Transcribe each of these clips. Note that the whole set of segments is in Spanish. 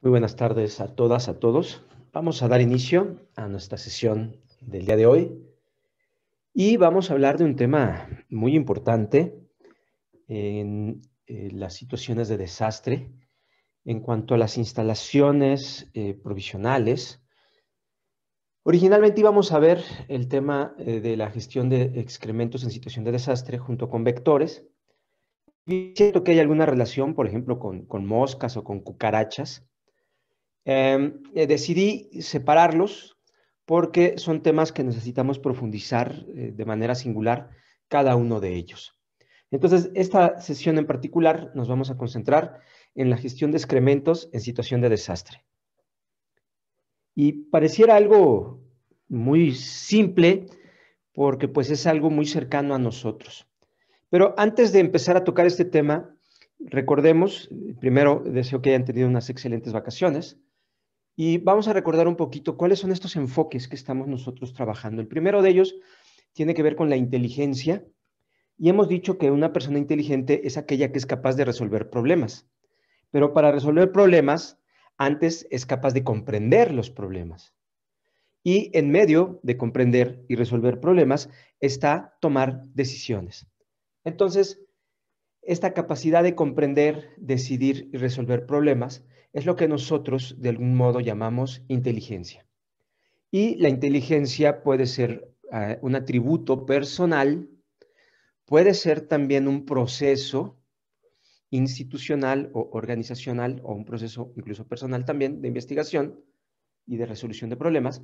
Muy buenas tardes a todas, a todos. Vamos a dar inicio a nuestra sesión del día de hoy y vamos a hablar de un tema muy importante en eh, las situaciones de desastre en cuanto a las instalaciones eh, provisionales. Originalmente íbamos a ver el tema eh, de la gestión de excrementos en situación de desastre junto con vectores. Y siento que hay alguna relación, por ejemplo, con moscas o con cucarachas, Em, eh, decidí separarlos porque son temas que necesitamos profundizar eh, de manera singular cada uno de ellos. Entonces, esta sesión en particular nos vamos a concentrar en la gestión de excrementos en situación de desastre. Y pareciera algo muy simple porque pues es algo muy cercano a nosotros. Pero antes de empezar a tocar este tema, recordemos, eh, primero deseo que hayan tenido unas excelentes vacaciones, y vamos a recordar un poquito cuáles son estos enfoques que estamos nosotros trabajando. El primero de ellos tiene que ver con la inteligencia. Y hemos dicho que una persona inteligente es aquella que es capaz de resolver problemas. Pero para resolver problemas, antes es capaz de comprender los problemas. Y en medio de comprender y resolver problemas está tomar decisiones. Entonces, esta capacidad de comprender, decidir y resolver problemas es lo que nosotros de algún modo llamamos inteligencia. Y la inteligencia puede ser eh, un atributo personal, puede ser también un proceso institucional o organizacional o un proceso incluso personal también de investigación y de resolución de problemas.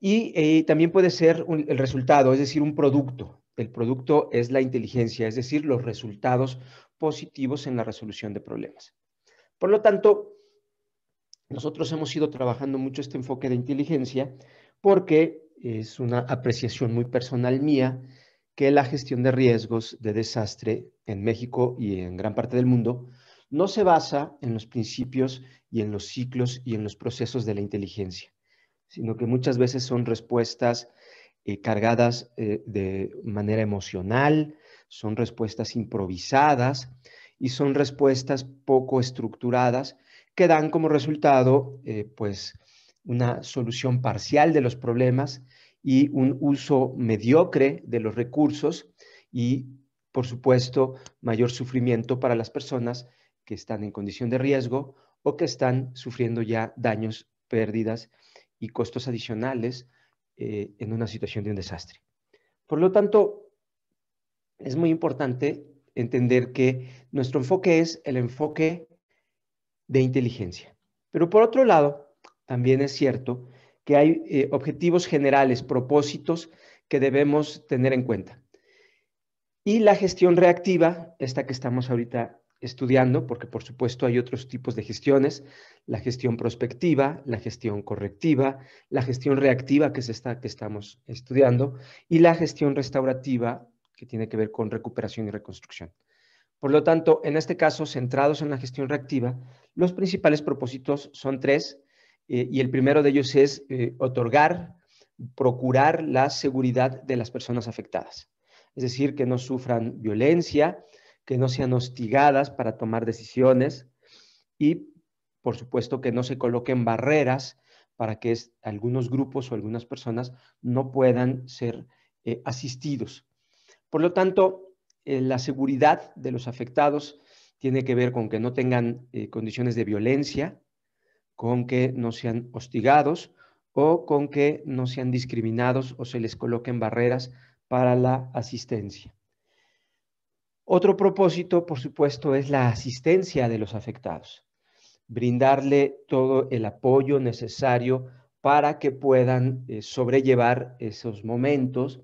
Y eh, también puede ser el resultado, es decir, un producto. El producto es la inteligencia, es decir, los resultados positivos en la resolución de problemas. Por lo tanto, nosotros hemos ido trabajando mucho este enfoque de inteligencia porque es una apreciación muy personal mía que la gestión de riesgos de desastre en México y en gran parte del mundo no se basa en los principios y en los ciclos y en los procesos de la inteligencia, sino que muchas veces son respuestas eh, cargadas eh, de manera emocional, son respuestas improvisadas, y son respuestas poco estructuradas que dan como resultado eh, pues una solución parcial de los problemas y un uso mediocre de los recursos y por supuesto mayor sufrimiento para las personas que están en condición de riesgo o que están sufriendo ya daños, pérdidas y costos adicionales eh, en una situación de un desastre. Por lo tanto, es muy importante entender que nuestro enfoque es el enfoque de inteligencia. Pero por otro lado, también es cierto que hay eh, objetivos generales, propósitos que debemos tener en cuenta. Y la gestión reactiva, esta que estamos ahorita estudiando, porque por supuesto hay otros tipos de gestiones, la gestión prospectiva, la gestión correctiva, la gestión reactiva, que es esta que estamos estudiando, y la gestión restaurativa que tiene que ver con recuperación y reconstrucción. Por lo tanto, en este caso, centrados en la gestión reactiva, los principales propósitos son tres eh, y el primero de ellos es eh, otorgar, procurar la seguridad de las personas afectadas. Es decir, que no sufran violencia, que no sean hostigadas para tomar decisiones y, por supuesto, que no se coloquen barreras para que algunos grupos o algunas personas no puedan ser eh, asistidos por lo tanto, eh, la seguridad de los afectados tiene que ver con que no tengan eh, condiciones de violencia, con que no sean hostigados o con que no sean discriminados o se les coloquen barreras para la asistencia. Otro propósito, por supuesto, es la asistencia de los afectados, brindarle todo el apoyo necesario para que puedan eh, sobrellevar esos momentos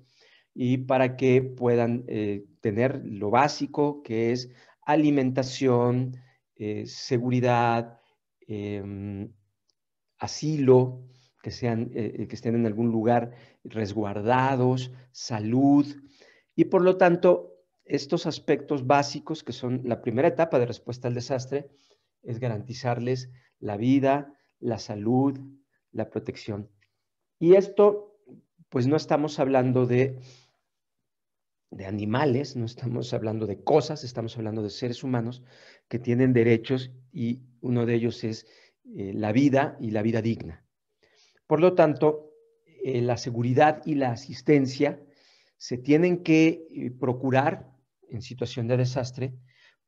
y para que puedan eh, tener lo básico que es alimentación, eh, seguridad, em, asilo, que, sean, eh, que estén en algún lugar resguardados, salud. Y por lo tanto, estos aspectos básicos que son la primera etapa de respuesta al desastre es garantizarles la vida, la salud, la protección. Y esto pues no estamos hablando de, de animales, no estamos hablando de cosas, estamos hablando de seres humanos que tienen derechos y uno de ellos es eh, la vida y la vida digna. Por lo tanto, eh, la seguridad y la asistencia se tienen que eh, procurar en situación de desastre,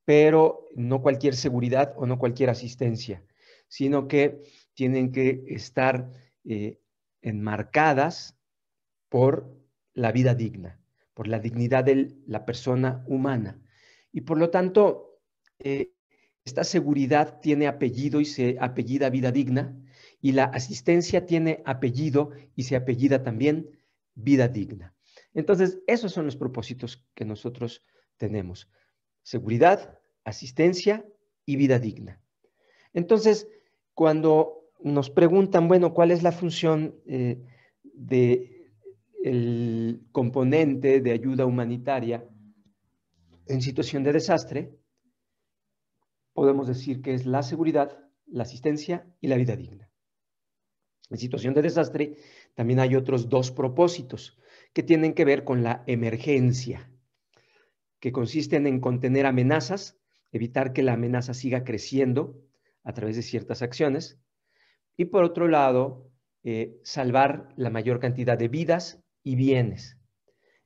pero no cualquier seguridad o no cualquier asistencia, sino que tienen que estar enmarcadas por la vida digna, por la dignidad de la persona humana. Y por lo tanto, eh, esta seguridad tiene apellido y se apellida vida digna, y la asistencia tiene apellido y se apellida también vida digna. Entonces, esos son los propósitos que nosotros tenemos. Seguridad, asistencia y vida digna. Entonces, cuando nos preguntan, bueno, ¿cuál es la función eh, de el componente de ayuda humanitaria en situación de desastre, podemos decir que es la seguridad, la asistencia y la vida digna. En situación de desastre también hay otros dos propósitos que tienen que ver con la emergencia, que consisten en contener amenazas, evitar que la amenaza siga creciendo a través de ciertas acciones, y por otro lado, eh, salvar la mayor cantidad de vidas y bienes.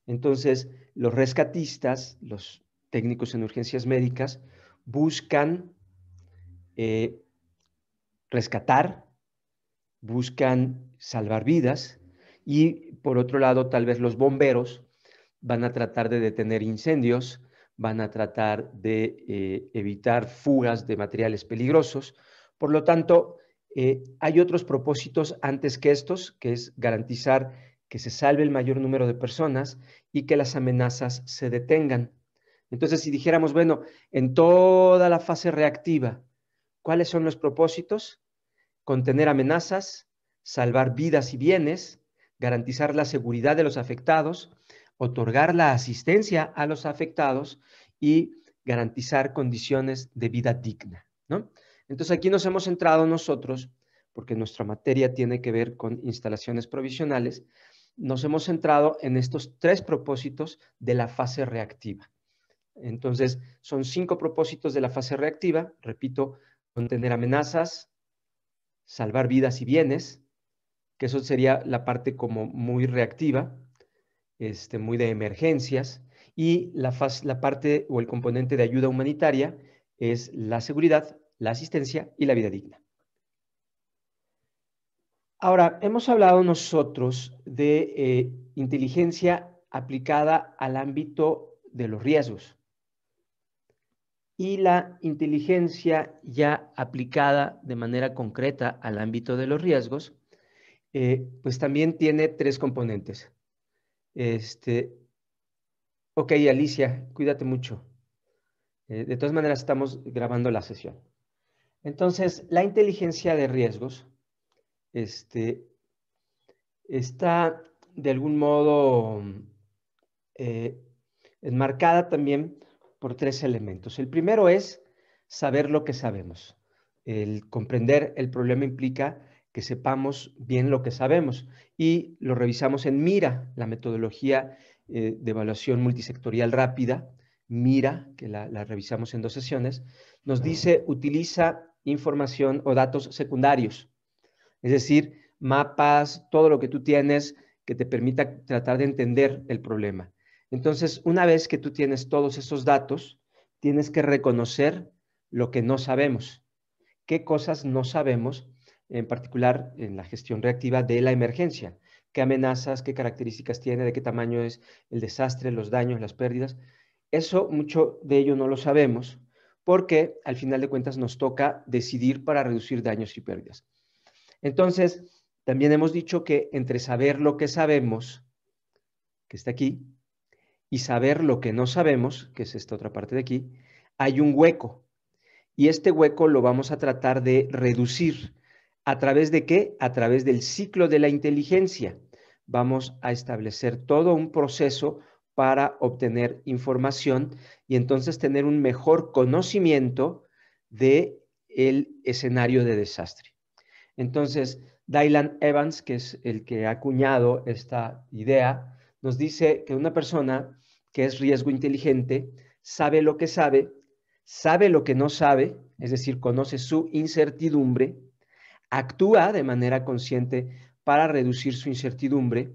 Entonces, los rescatistas, los técnicos en urgencias médicas, buscan eh, rescatar, buscan salvar vidas y por otro lado, tal vez los bomberos van a tratar de detener incendios, van a tratar de eh, evitar fugas de materiales peligrosos. Por lo tanto, eh, hay otros propósitos antes que estos, que es garantizar que se salve el mayor número de personas y que las amenazas se detengan. Entonces, si dijéramos, bueno, en toda la fase reactiva, ¿cuáles son los propósitos? Contener amenazas, salvar vidas y bienes, garantizar la seguridad de los afectados, otorgar la asistencia a los afectados y garantizar condiciones de vida digna, Entonces aquí nos hemos centrado nosotros, porque nuestra materia tiene que ver con instalaciones provisionales, nos hemos centrado en estos tres propósitos de la fase reactiva. Entonces, son cinco propósitos de la fase reactiva, repito, contener amenazas, salvar vidas y bienes, que eso sería la parte como muy reactiva, este, muy de emergencias, y la, fase, la parte o el componente de ayuda humanitaria es la seguridad, la asistencia y la vida digna. Ahora, hemos hablado nosotros de eh, inteligencia aplicada al ámbito de los riesgos y la inteligencia ya aplicada de manera concreta al ámbito de los riesgos, eh, pues también tiene tres componentes. Este, ok, Alicia, cuídate mucho. Eh, de todas maneras, estamos grabando la sesión. Entonces, la inteligencia de riesgos este, está de algún modo eh, enmarcada también por tres elementos. El primero es saber lo que sabemos. El comprender el problema implica que sepamos bien lo que sabemos y lo revisamos en MIRA, la metodología eh, de evaluación multisectorial rápida, MIRA, que la revisamos en dos sesiones, nos dice utiliza información o datos secundarios es decir, mapas, todo lo que tú tienes que te permita tratar de entender el problema. Entonces, una vez que tú tienes todos esos datos, tienes que reconocer lo que no sabemos. ¿Qué cosas no sabemos, en particular en la gestión reactiva de la emergencia? ¿Qué amenazas, qué características tiene, de qué tamaño es el desastre, los daños, las pérdidas? Eso, mucho de ello no lo sabemos porque al final de cuentas nos toca decidir para reducir daños y pérdidas. Entonces, también hemos dicho que entre saber lo que sabemos, que está aquí, y saber lo que no sabemos, que es esta otra parte de aquí, hay un hueco. Y este hueco lo vamos a tratar de reducir. ¿A través de qué? A través del ciclo de la inteligencia. Vamos a establecer todo un proceso para obtener información y entonces tener un mejor conocimiento de el escenario de desastre. Entonces, Dylan Evans, que es el que ha acuñado esta idea, nos dice que una persona que es riesgo inteligente sabe lo que sabe, sabe lo que no sabe, es decir, conoce su incertidumbre, actúa de manera consciente para reducir su incertidumbre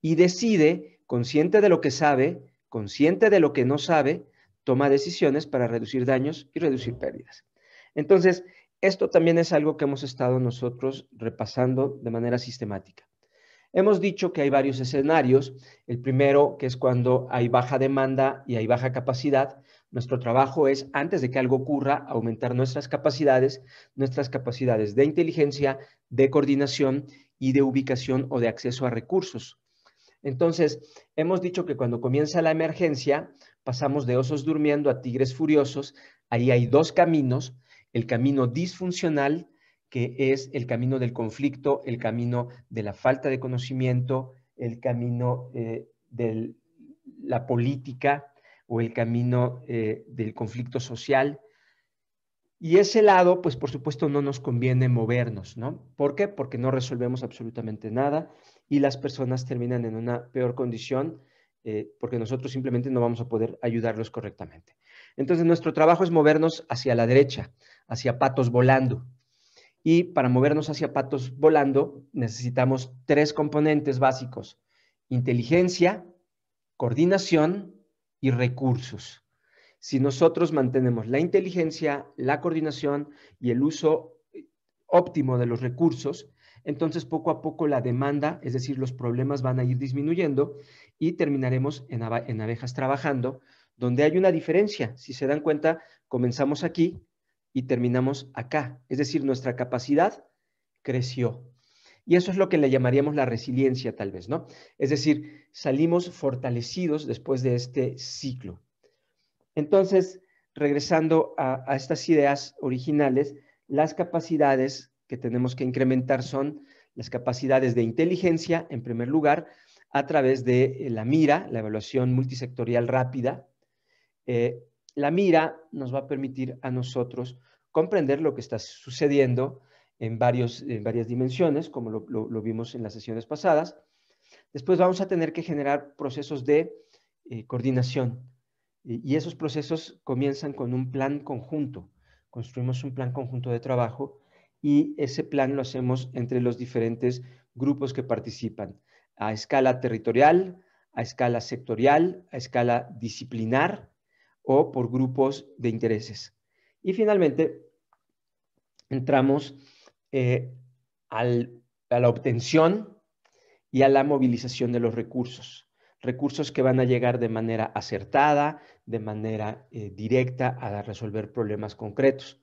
y decide, consciente de lo que sabe, consciente de lo que no sabe, toma decisiones para reducir daños y reducir pérdidas. Entonces, esto también es algo que hemos estado nosotros repasando de manera sistemática. Hemos dicho que hay varios escenarios. El primero, que es cuando hay baja demanda y hay baja capacidad. Nuestro trabajo es, antes de que algo ocurra, aumentar nuestras capacidades, nuestras capacidades de inteligencia, de coordinación y de ubicación o de acceso a recursos. Entonces, hemos dicho que cuando comienza la emergencia, pasamos de osos durmiendo a tigres furiosos. Ahí hay dos caminos el camino disfuncional, que es el camino del conflicto, el camino de la falta de conocimiento, el camino eh, de la política o el camino eh, del conflicto social. Y ese lado, pues por supuesto no nos conviene movernos, ¿no? ¿Por qué? Porque no resolvemos absolutamente nada y las personas terminan en una peor condición eh, porque nosotros simplemente no vamos a poder ayudarlos correctamente. Entonces nuestro trabajo es movernos hacia la derecha, hacia patos volando. Y para movernos hacia patos volando necesitamos tres componentes básicos, inteligencia, coordinación y recursos. Si nosotros mantenemos la inteligencia, la coordinación y el uso óptimo de los recursos, entonces poco a poco la demanda, es decir, los problemas van a ir disminuyendo y terminaremos en, en abejas trabajando donde hay una diferencia. Si se dan cuenta, comenzamos aquí y terminamos acá. Es decir, nuestra capacidad creció. Y eso es lo que le llamaríamos la resiliencia, tal vez, ¿no? Es decir, salimos fortalecidos después de este ciclo. Entonces, regresando a, a estas ideas originales, las capacidades que tenemos que incrementar son las capacidades de inteligencia, en primer lugar, a través de eh, la mira, la evaluación multisectorial rápida, eh, la mira nos va a permitir a nosotros comprender lo que está sucediendo en, varias dimensiones, como lo, vimos en las sesiones pasadas. Después vamos a tener que generar procesos de eh, coordinación y esos procesos comienzan con un plan conjunto. Construimos un plan conjunto de trabajo y ese plan lo hacemos entre los diferentes grupos que participan, a escala territorial, a escala sectorial, a escala disciplinar, o por grupos de intereses. Y finalmente, entramos eh, a la obtención y a la movilización de los recursos. Recursos que van a llegar de manera acertada, de manera eh, directa a resolver problemas concretos.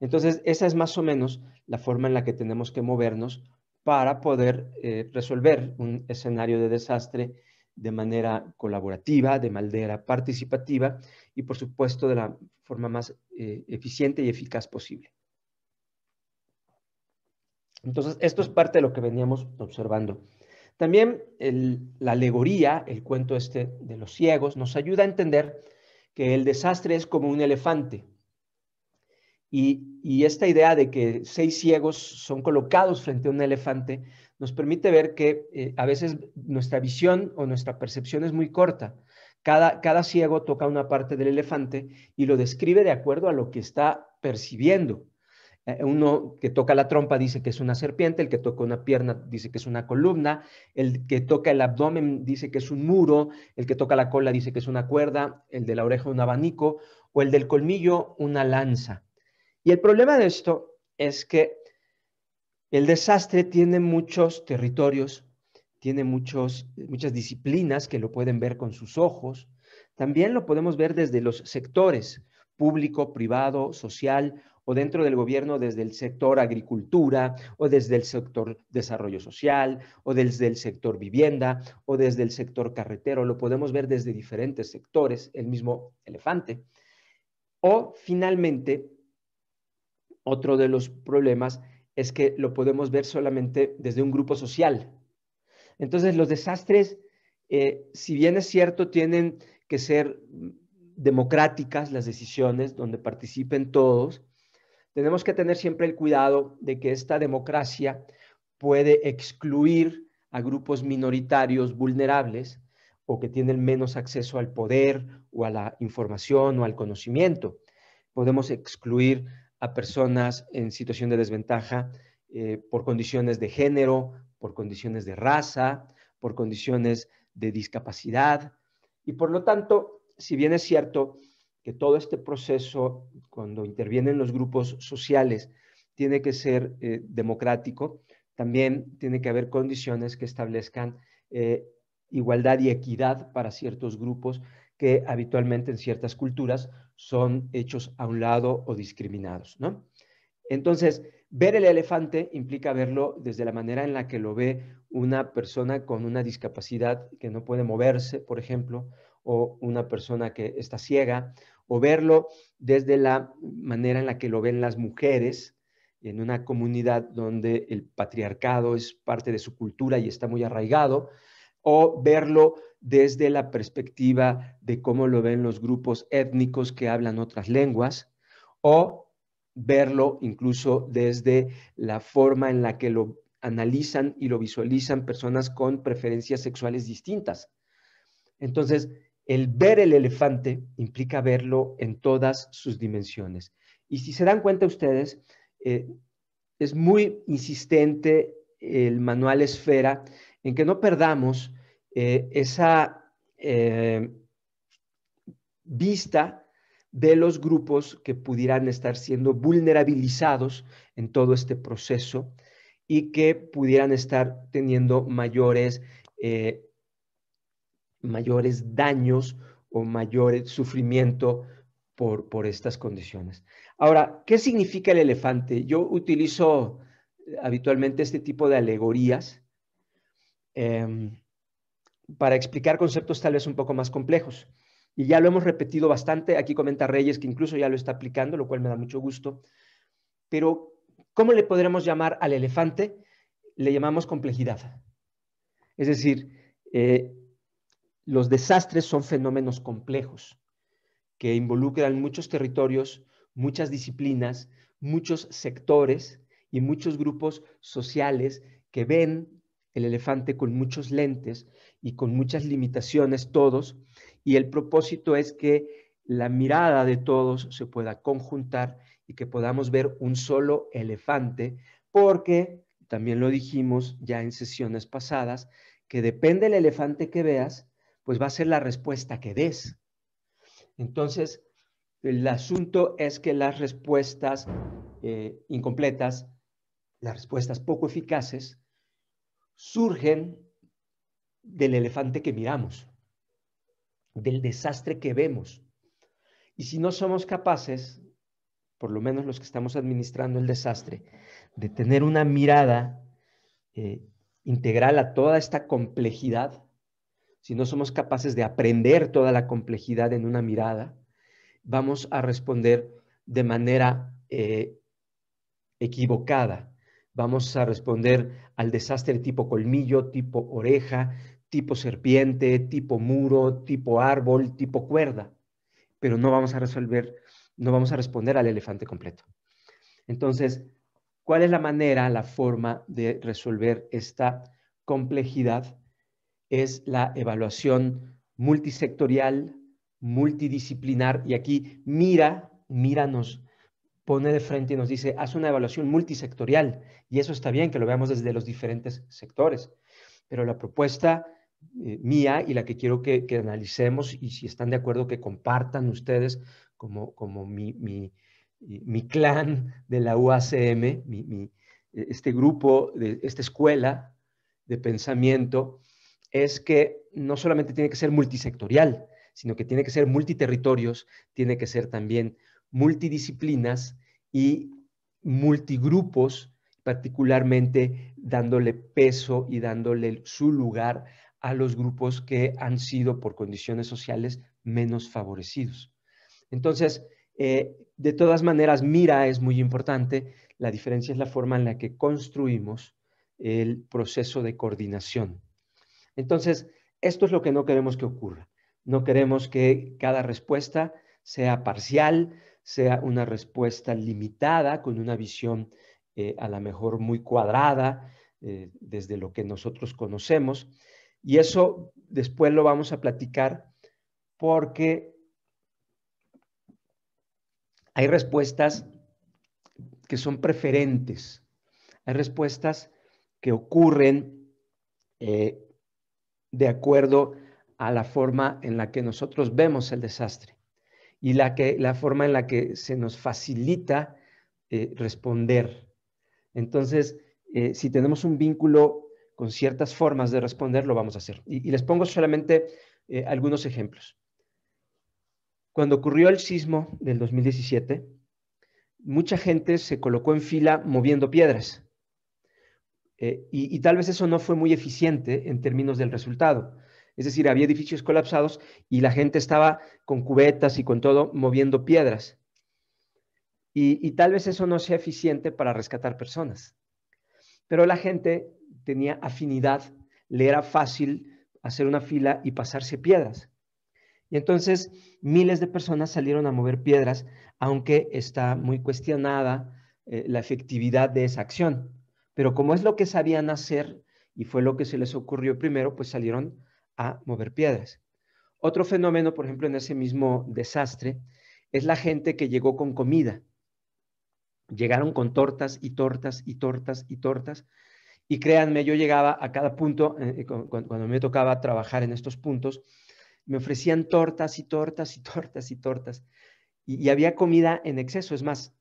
Entonces, esa es más o menos la forma en la que tenemos que movernos para poder eh, resolver un escenario de desastre de manera colaborativa, de manera participativa y, por supuesto, de la forma más eh, eficiente y eficaz posible. Entonces, esto es parte de lo que veníamos observando. También la alegoría, el cuento este de los ciegos, nos ayuda a entender que el desastre es como un elefante. y esta idea de que seis ciegos son colocados frente a un elefante nos permite ver que eh, a veces nuestra visión o nuestra percepción es muy corta. Cada, cada ciego toca una parte del elefante y lo describe de acuerdo a lo que está percibiendo. Eh, uno que toca la trompa dice que es una serpiente, el que toca una pierna dice que es una columna, el que toca el abdomen dice que es un muro, el que toca la cola dice que es una cuerda, el de la oreja un abanico o el del colmillo una lanza. Y el problema de esto es que el desastre tiene muchos territorios, tiene muchos, muchas disciplinas que lo pueden ver con sus ojos. También lo podemos ver desde los sectores público, privado, social o dentro del gobierno desde el sector agricultura o desde el sector desarrollo social o desde el sector vivienda o desde el sector carretero. Lo podemos ver desde diferentes sectores, el mismo elefante. O finalmente, otro de los problemas es que lo podemos ver solamente desde un grupo social. Entonces, los desastres, eh, si bien es cierto, tienen que ser democráticas las decisiones, donde participen todos, tenemos que tener siempre el cuidado de que esta democracia puede excluir a grupos minoritarios vulnerables o que tienen menos acceso al poder o a la información o al conocimiento. Podemos excluir a personas en situación de desventaja eh, por condiciones de género, por condiciones de raza, por condiciones de discapacidad. Y por lo tanto, si bien es cierto que todo este proceso, cuando intervienen los grupos sociales, tiene que ser eh, democrático, también tiene que haber condiciones que establezcan eh, igualdad y equidad para ciertos grupos que habitualmente en ciertas culturas son hechos a un lado o discriminados, ¿no? Entonces, ver el elefante implica verlo desde la manera en la que lo ve una persona con una discapacidad que no puede moverse, por ejemplo, o una persona que está ciega, o verlo desde la manera en la que lo ven las mujeres en una comunidad donde el patriarcado es parte de su cultura y está muy arraigado, o verlo desde la perspectiva de cómo lo ven los grupos étnicos que hablan otras lenguas, o verlo incluso desde la forma en la que lo analizan y lo visualizan personas con preferencias sexuales distintas. Entonces, el ver el elefante implica verlo en todas sus dimensiones. Y si se dan cuenta ustedes, eh, es muy insistente el manual Esfera en que no perdamos eh, esa eh, vista de los grupos que pudieran estar siendo vulnerabilizados en todo este proceso y que pudieran estar teniendo mayores, eh, mayores daños o mayor sufrimiento por, estas condiciones. Ahora, ¿qué significa el elefante? Yo utilizo habitualmente este tipo de alegorías. Em, para explicar conceptos tal vez un poco más complejos. Y ya lo hemos repetido bastante, aquí comenta Reyes que incluso ya lo está aplicando, lo cual me da mucho gusto. Pero, ¿cómo le podremos llamar al elefante? Le llamamos complejidad. Es decir, eh, los desastres son fenómenos complejos que involucran muchos territorios, muchas disciplinas, muchos sectores y muchos grupos sociales que ven el elefante con muchos lentes y con muchas limitaciones todos, y el propósito es que la mirada de todos se pueda conjuntar y que podamos ver un solo elefante, porque, también lo dijimos ya en sesiones pasadas, que depende del elefante que veas, pues va a ser la respuesta que des. Entonces, el asunto es que las respuestas eh, incompletas, las respuestas poco eficaces, surgen del elefante que miramos, del desastre que vemos. Y si no somos capaces, por lo menos los que estamos administrando el desastre, de tener una mirada eh, integral a toda esta complejidad, si no somos capaces de aprender toda la complejidad en una mirada, vamos a responder de manera eh, equivocada vamos a responder al desastre tipo colmillo, tipo oreja, tipo serpiente, tipo muro, tipo árbol, tipo cuerda, pero no vamos a resolver, no vamos a responder al elefante completo. Entonces, ¿cuál es la manera, la forma de resolver esta complejidad? Es la evaluación multisectorial, multidisciplinar, y aquí mira, míranos pone de frente y nos dice, haz una evaluación multisectorial. Y eso está bien que lo veamos desde los diferentes sectores. Pero la propuesta eh, mía y la que quiero que, analicemos y si están de acuerdo que compartan ustedes como, como mi, eh, clan de la UACM, eh, este grupo, de, esta escuela de pensamiento, es que no solamente tiene que ser multisectorial, sino que tiene que ser multiterritorios, tiene que ser también multidisciplinas y multigrupos, particularmente dándole peso y dándole su lugar a los grupos que han sido por condiciones sociales menos favorecidos. Entonces, eh, de todas maneras, mira es muy importante. La diferencia es la forma en la que construimos el proceso de coordinación. Entonces, esto es lo que no queremos que ocurra. No queremos que cada respuesta sea parcial, sea una respuesta limitada, con una visión eh, a lo mejor muy cuadrada eh, desde lo que nosotros conocemos. Y eso después lo vamos a platicar porque hay respuestas que son preferentes, hay respuestas que ocurren eh, de acuerdo a la forma en la que nosotros vemos el desastre y la, que, la forma en la que se nos facilita eh, responder. Entonces, eh, si tenemos un vínculo con ciertas formas de responder, lo vamos a hacer. Y, les pongo solamente eh, algunos ejemplos. Cuando ocurrió el sismo del 2017, mucha gente se colocó en fila moviendo piedras. y, tal vez eso no fue muy eficiente en términos del resultado, es decir, había edificios colapsados y la gente estaba con cubetas y con todo moviendo piedras. Y, tal vez eso no sea eficiente para rescatar personas. Pero la gente tenía afinidad, le era fácil hacer una fila y pasarse piedras. Y entonces miles de personas salieron a mover piedras, aunque está muy cuestionada eh, la efectividad de esa acción. Pero como es lo que sabían hacer y fue lo que se les ocurrió primero, pues salieron a mover piedras. Otro fenómeno, por ejemplo, en ese mismo desastre, es la gente que llegó con comida. Llegaron con tortas y tortas y tortas y tortas. Y créanme, yo llegaba a cada punto, eh, eh, cuando me tocaba trabajar en estos puntos, me ofrecían tortas y tortas y tortas y tortas. Y, y había comida en exceso, es más,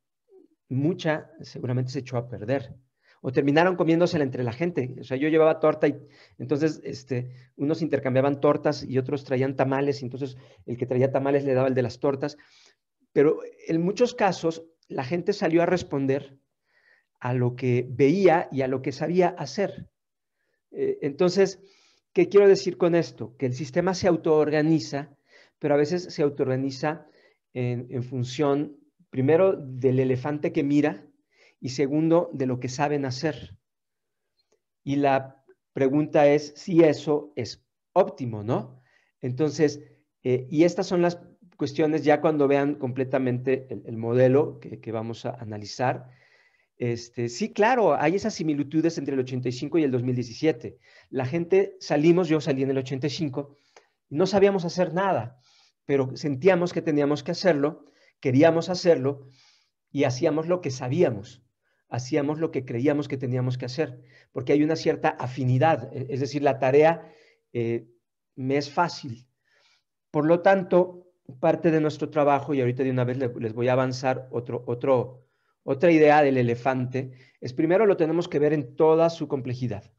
mucha seguramente se echó a perder o terminaron comiéndosela entre la gente. O sea, yo llevaba torta y entonces este, unos intercambiaban tortas y otros traían tamales, y entonces el que traía tamales le daba el de las tortas. Pero en muchos casos la gente salió a responder a lo que veía y a lo que sabía hacer. Eh, entonces, ¿qué quiero decir con esto? Que el sistema se autoorganiza, pero a veces se autoorganiza en función primero del elefante que mira, y segundo, de lo que saben hacer. Y la pregunta es si eso es óptimo, ¿no? Entonces, eh, y estas son las cuestiones ya cuando vean completamente el, modelo que, vamos a analizar. Este, sí, claro, hay esas similitudes entre el 85 y el 2017. La gente salimos, yo salí en el 85, no sabíamos hacer nada, pero sentíamos que teníamos que hacerlo, queríamos hacerlo y hacíamos lo que sabíamos hacíamos lo que creíamos que teníamos que hacer, porque hay una cierta afinidad, e, es decir, la tarea eh, me es fácil. Por lo tanto, parte de nuestro trabajo, y ahorita de una vez les voy a avanzar otro, otro, otra idea del elefante, es primero lo tenemos que ver en toda su complejidad,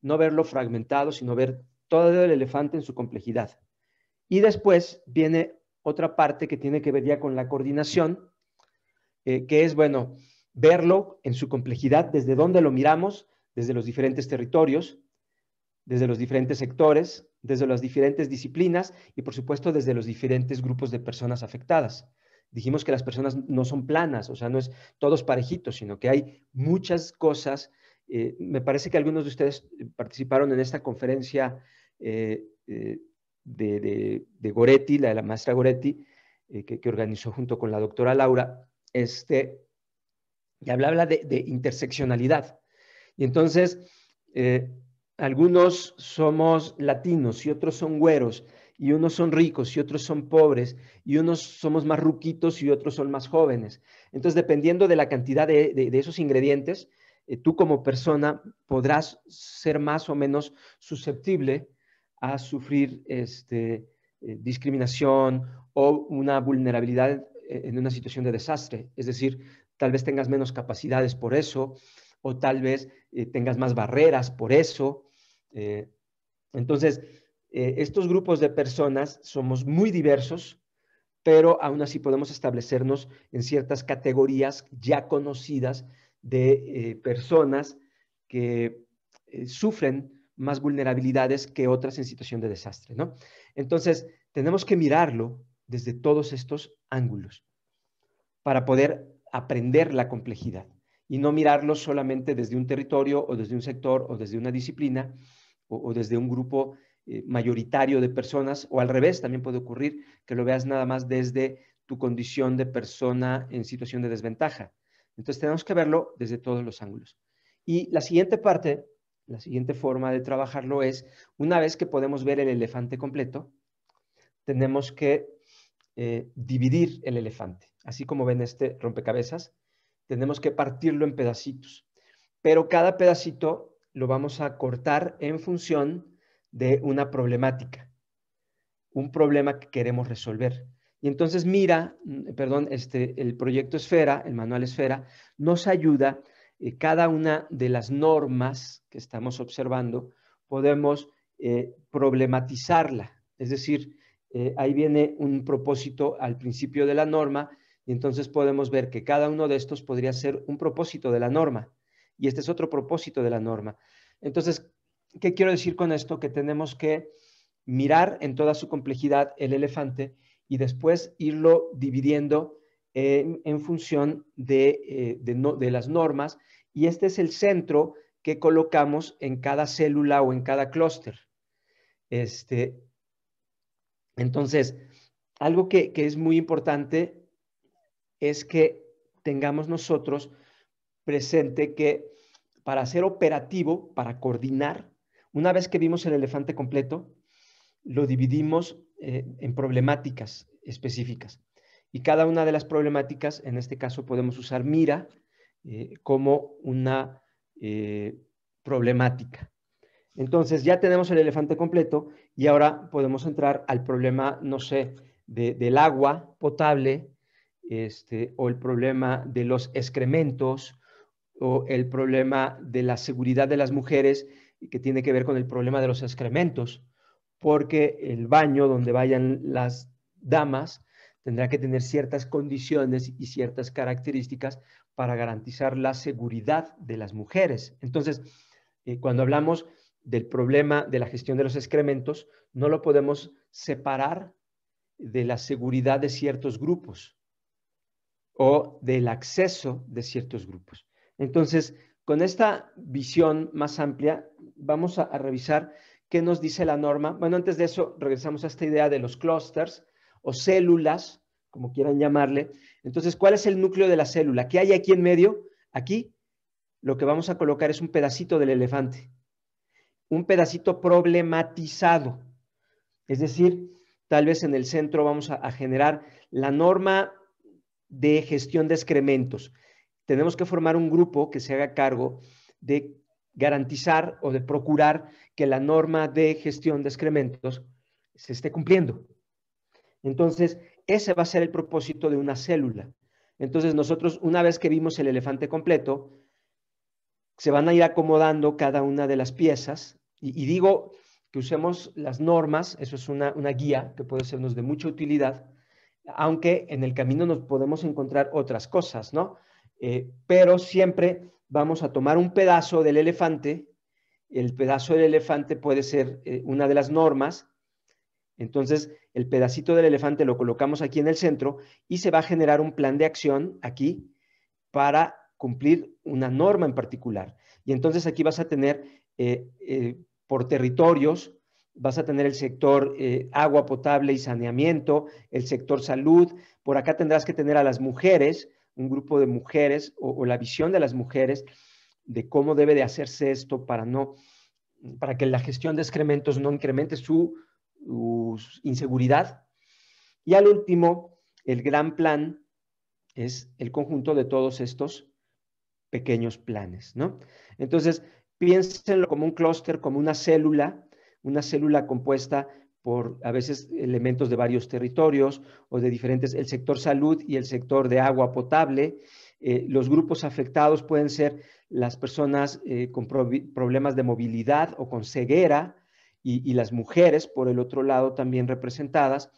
no verlo fragmentado, sino ver todo el elefante en su complejidad. Y después viene otra parte que tiene que ver ya con la coordinación, eh, que es, bueno, verlo en su complejidad, desde dónde lo miramos, desde los diferentes territorios, desde los diferentes sectores, desde las diferentes disciplinas y por supuesto desde los diferentes grupos de personas afectadas. Dijimos que las personas no son planas, o sea, no es todos parejitos, sino que hay muchas cosas. Eh, me parece que algunos de ustedes eh, participaron en esta conferencia eh, de, Goretti, la de la maestra Goretti, que, que organizó junto con la doctora Laura. Este, y habla, de, interseccionalidad. Y entonces, eh, algunos somos latinos y otros son güeros, y unos son ricos y otros son pobres, y unos somos más ruquitos y otros son más jóvenes. Entonces, dependiendo de la cantidad de, esos ingredientes, eh, tú como persona podrás ser más o menos susceptible a sufrir este, eh, discriminación o una vulnerabilidad en una situación de desastre. Es decir, tal vez tengas menos capacidades por eso, o tal vez eh, tengas más barreras por eso. Eh, entonces, eh, estos grupos de personas somos muy diversos, pero aún así podemos establecernos en ciertas categorías ya conocidas de personas que sufren más vulnerabilidades que otras en situación de desastre, ¿no? Entonces, tenemos que mirarlo desde todos estos ángulos para poder aprender la complejidad y no mirarlo solamente desde un territorio o desde un sector o desde una disciplina o, desde un grupo eh, mayoritario de personas o al revés también puede ocurrir que lo veas nada más desde tu condición de persona en situación de desventaja. Entonces tenemos que verlo desde todos los ángulos. Y la siguiente parte, la siguiente forma de trabajarlo es, una vez que podemos ver el elefante completo, tenemos que eh, dividir el elefante así como ven este rompecabezas, tenemos que partirlo en pedacitos. Pero cada pedacito lo vamos a cortar en función de una problemática, un problema que queremos resolver. Y entonces mira, mm, perdón, este, el proyecto Esfera, el manual Esfera, nos ayuda eh, cada una de las normas que estamos observando, podemos eh, problematizarla. Es decir, eh, ahí viene un propósito al principio de la norma y entonces podemos ver que cada uno de estos podría ser un propósito de la norma. Y este es otro propósito de la norma. Entonces, ¿qué quiero decir con esto? Que tenemos que mirar en toda su complejidad el elefante y después irlo dividiendo en, función eh, de, las normas. Y este es el centro que colocamos en cada célula o en cada clúster. Este, entonces, algo que, que es muy importante es que tengamos nosotros presente que para ser operativo, para coordinar, una vez que vimos el elefante completo, lo dividimos eh, en problemáticas específicas. Y cada una de las problemáticas, en este caso podemos usar mira eh, como una eh, problemática. Entonces ya tenemos el elefante completo y ahora podemos entrar al problema, no sé, del agua potable este, o el problema de los excrementos, o el problema de la seguridad de las mujeres, que tiene que ver con el problema de los excrementos, porque el baño donde vayan las damas tendrá que tener ciertas condiciones y ciertas características para garantizar la seguridad de las mujeres. Entonces, eh, cuando hablamos del problema de la gestión de los excrementos, no lo podemos separar de la seguridad de ciertos grupos o del acceso de ciertos grupos. Entonces, con esta visión más amplia, vamos a, revisar qué nos dice la norma. Bueno, antes de eso, regresamos a esta idea de los clústeres o células, como quieran llamarle. Entonces, ¿cuál es el núcleo de la célula? ¿Qué hay aquí en medio? Aquí lo que vamos a colocar es un pedacito del elefante, un pedacito problematizado. Es decir, tal vez en el centro vamos a, a generar la norma de gestión de excrementos. Tenemos que formar un grupo que se haga cargo de garantizar o de procurar que la norma de gestión de excrementos se esté cumpliendo. Entonces, ese va a ser el propósito de una célula. Entonces, nosotros, una vez que vimos el elefante completo, se van a ir acomodando cada una de las piezas. Y, digo que usemos las normas, eso es una, una guía que puede sernos de mucha utilidad, aunque en el camino nos podemos encontrar otras cosas, ¿no? Eh, pero siempre vamos a tomar un pedazo del elefante, el pedazo del elefante puede ser eh, una de las normas, entonces el pedacito del elefante lo colocamos aquí en el centro y se va a generar un plan de acción aquí para cumplir una norma en particular. Y entonces aquí vas a tener eh, por territorios vas a tener el sector eh, agua potable y saneamiento, el sector salud, por acá tendrás que tener a las mujeres, un grupo de mujeres o, la visión de las mujeres de cómo debe de hacerse esto para no para que la gestión de excrementos no incremente su, inseguridad. Y al último, el gran plan es el conjunto de todos estos pequeños planes, ¿no? Entonces, piénsenlo como un clúster, como una célula una célula compuesta por a veces elementos de varios territorios o de diferentes, el sector salud y el sector de agua potable. Eh, los grupos afectados pueden ser las personas eh, con problemas de movilidad o con ceguera y, las mujeres, por el otro lado, también representadas.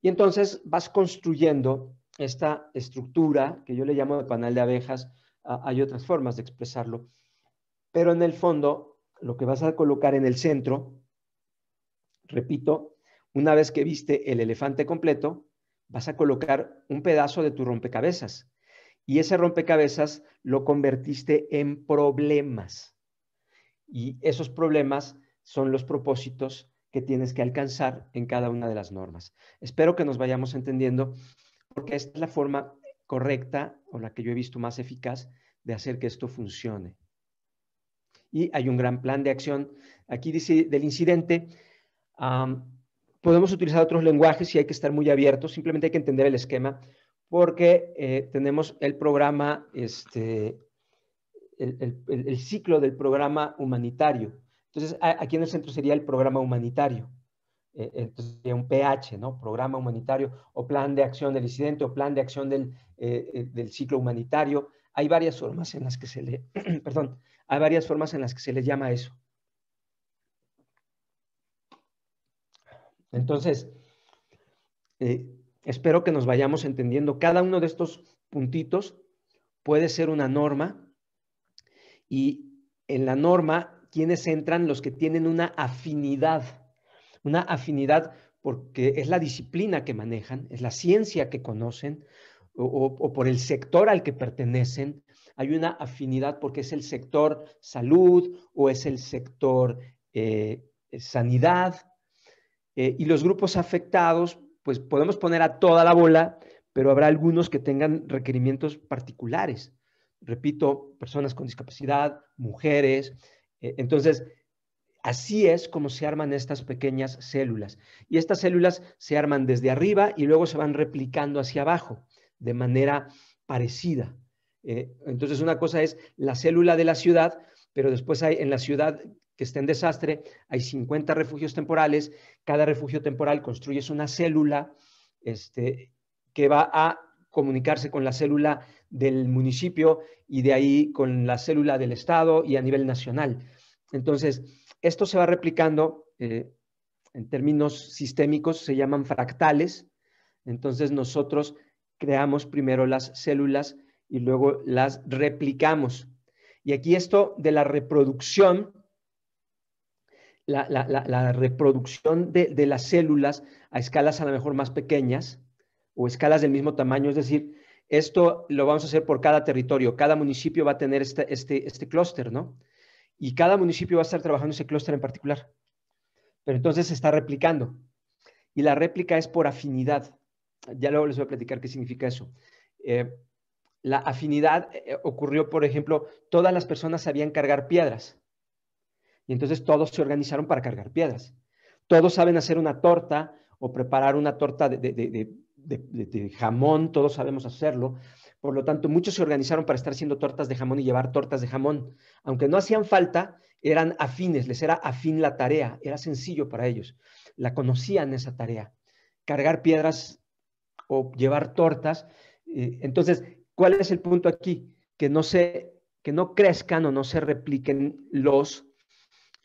Y entonces vas construyendo esta estructura que yo le llamo de panal de abejas, hay otras formas de expresarlo. Pero en el fondo, lo que vas a colocar en el centro Repito, una vez que viste el elefante completo, vas a colocar un pedazo de tu rompecabezas y ese rompecabezas lo convertiste en problemas. Y esos problemas son los propósitos que tienes que alcanzar en cada una de las normas. Espero que nos vayamos entendiendo porque es la forma correcta o la que yo he visto más eficaz de hacer que esto funcione. Y hay un gran plan de acción. Aquí dice del incidente, podemos utilizar otros lenguajes y hay que estar muy abiertos, simplemente hay que entender el esquema, porque eh, tenemos el programa, este, el, ciclo del programa humanitario. Entonces, aquí en el centro sería el programa humanitario. Eh, sería un PH, ¿no? Programa humanitario o plan de acción del incidente o plan de acción del, eh, ciclo humanitario. Hay varias formas en las que se le, perdón, hay varias formas en las que se le llama eso. Entonces, eh, espero que nos vayamos entendiendo. Cada uno de estos puntitos puede ser una norma y en la norma, quienes entran? Los que tienen una afinidad, una afinidad porque es la disciplina que manejan, es la ciencia que conocen o, por el sector al que pertenecen. Hay una afinidad porque es el sector salud o es el sector eh, sanidad eh, y los grupos afectados, pues podemos poner a toda la bola, pero habrá algunos que tengan requerimientos particulares. Repito, personas con discapacidad, mujeres. Eh, entonces, así es como se arman estas pequeñas células. Y estas células se arman desde arriba y luego se van replicando hacia abajo de manera parecida. Eh, entonces, una cosa es la célula de la ciudad, pero después hay en la ciudad que en desastre, hay 50 refugios temporales, cada refugio temporal construyes una célula este, que va a comunicarse con la célula del municipio y de ahí con la célula del Estado y a nivel nacional. Entonces, esto se va replicando eh, en términos sistémicos, se llaman fractales. Entonces, nosotros creamos primero las células y luego las replicamos. Y aquí esto de la reproducción la, reproducción de, las células a escalas a lo mejor más pequeñas o escalas del mismo tamaño. Es decir, esto lo vamos a hacer por cada territorio. Cada municipio va a tener este, este, este clúster, ¿no? Y cada municipio va a estar trabajando ese clúster en particular. Pero entonces se está replicando. Y la réplica es por afinidad. Ya luego les voy a platicar qué significa eso. Eh, la afinidad eh, ocurrió, por ejemplo, todas las personas sabían cargar piedras entonces todos se organizaron para cargar piedras. Todos saben hacer una torta o preparar una torta de, de jamón, todos sabemos hacerlo. Por lo tanto, muchos se organizaron para estar haciendo tortas de jamón y llevar tortas de jamón. Aunque no hacían falta, eran afines, les era afín la tarea, era sencillo para ellos. La conocían esa tarea. Cargar piedras o llevar tortas. Eh, entonces, ¿cuál es el punto aquí? Que no se, que no crezcan o no se repliquen los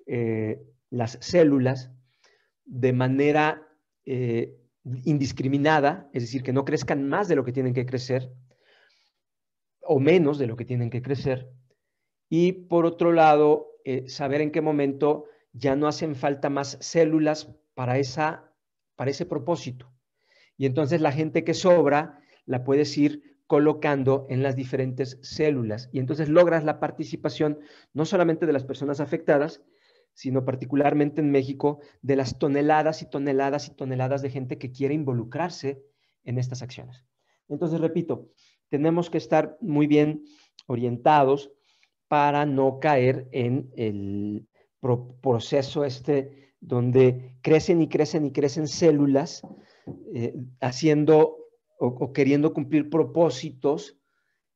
eh, las células de manera eh, indiscriminada, es decir, que no crezcan más de lo que tienen que crecer o menos de lo que tienen que crecer. Y por otro lado, eh, saber en qué momento ya no hacen falta más células para, esa, para ese propósito. Y entonces la gente que sobra la puedes ir colocando en las diferentes células. Y entonces logras la participación no solamente de las personas afectadas, sino particularmente en México, de las toneladas y toneladas y toneladas de gente que quiere involucrarse en estas acciones. Entonces, repito, tenemos que estar muy bien orientados para no caer en el proceso este donde crecen y crecen y crecen células eh, haciendo o, o, queriendo cumplir propósitos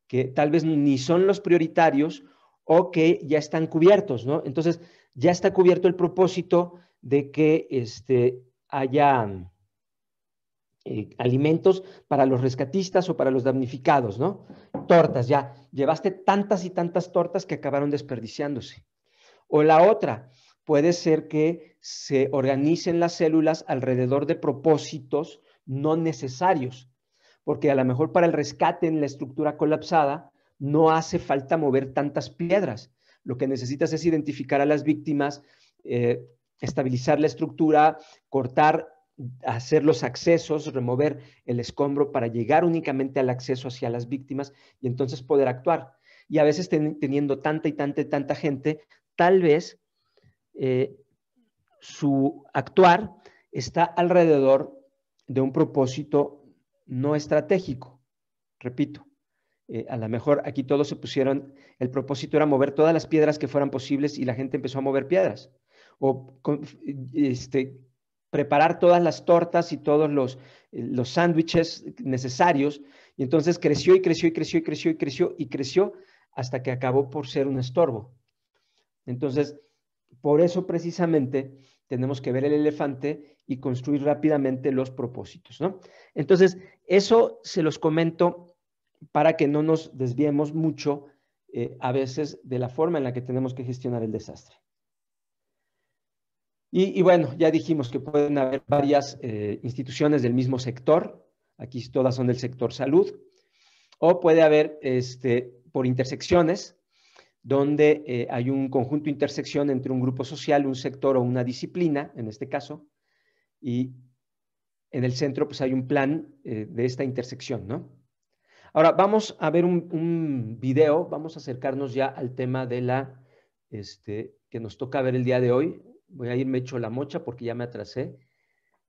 que tal vez ni son los prioritarios o que ya están cubiertos, ¿no? Entonces, ya está cubierto el propósito de que este, haya eh, alimentos para los rescatistas o para los damnificados, ¿no? Tortas, ya llevaste tantas y tantas tortas que acabaron desperdiciándose. O la otra, puede ser que se organicen las células alrededor de propósitos no necesarios, porque a lo mejor para el rescate en la estructura colapsada no hace falta mover tantas piedras, lo que necesitas es identificar a las víctimas, eh, estabilizar la estructura, cortar hacer los accesos, remover el escombro para llegar únicamente al acceso hacia las víctimas y entonces poder actuar. Y a veces teniendo tanta y tanta y tanta gente, tal vez eh, su actuar está alrededor de un propósito no estratégico. Repito, eh, a lo mejor aquí todos se pusieron, el propósito era mover todas las piedras que fueran posibles y la gente empezó a mover piedras. O este, preparar todas las tortas y todos los, eh, los sándwiches necesarios. Y entonces creció y creció y creció y creció y creció y creció hasta que acabó por ser un estorbo. Entonces, por eso precisamente tenemos que ver el elefante y construir rápidamente los propósitos, ¿no? Entonces, eso se los comento para que no nos desviemos mucho eh, a veces de la forma en la que tenemos que gestionar el desastre. Y, bueno, ya dijimos que pueden haber varias eh, instituciones del mismo sector, aquí todas son del sector salud, o puede haber este, por intersecciones, donde eh, hay un conjunto de intersección entre un grupo social, un sector o una disciplina, en este caso, y en el centro pues hay un plan de esta intersección, ¿no? Ahora vamos a ver un, video, vamos a acercarnos ya al tema de la, este, que nos toca ver el día de hoy. Voy a irme hecho la mocha porque ya me atrasé.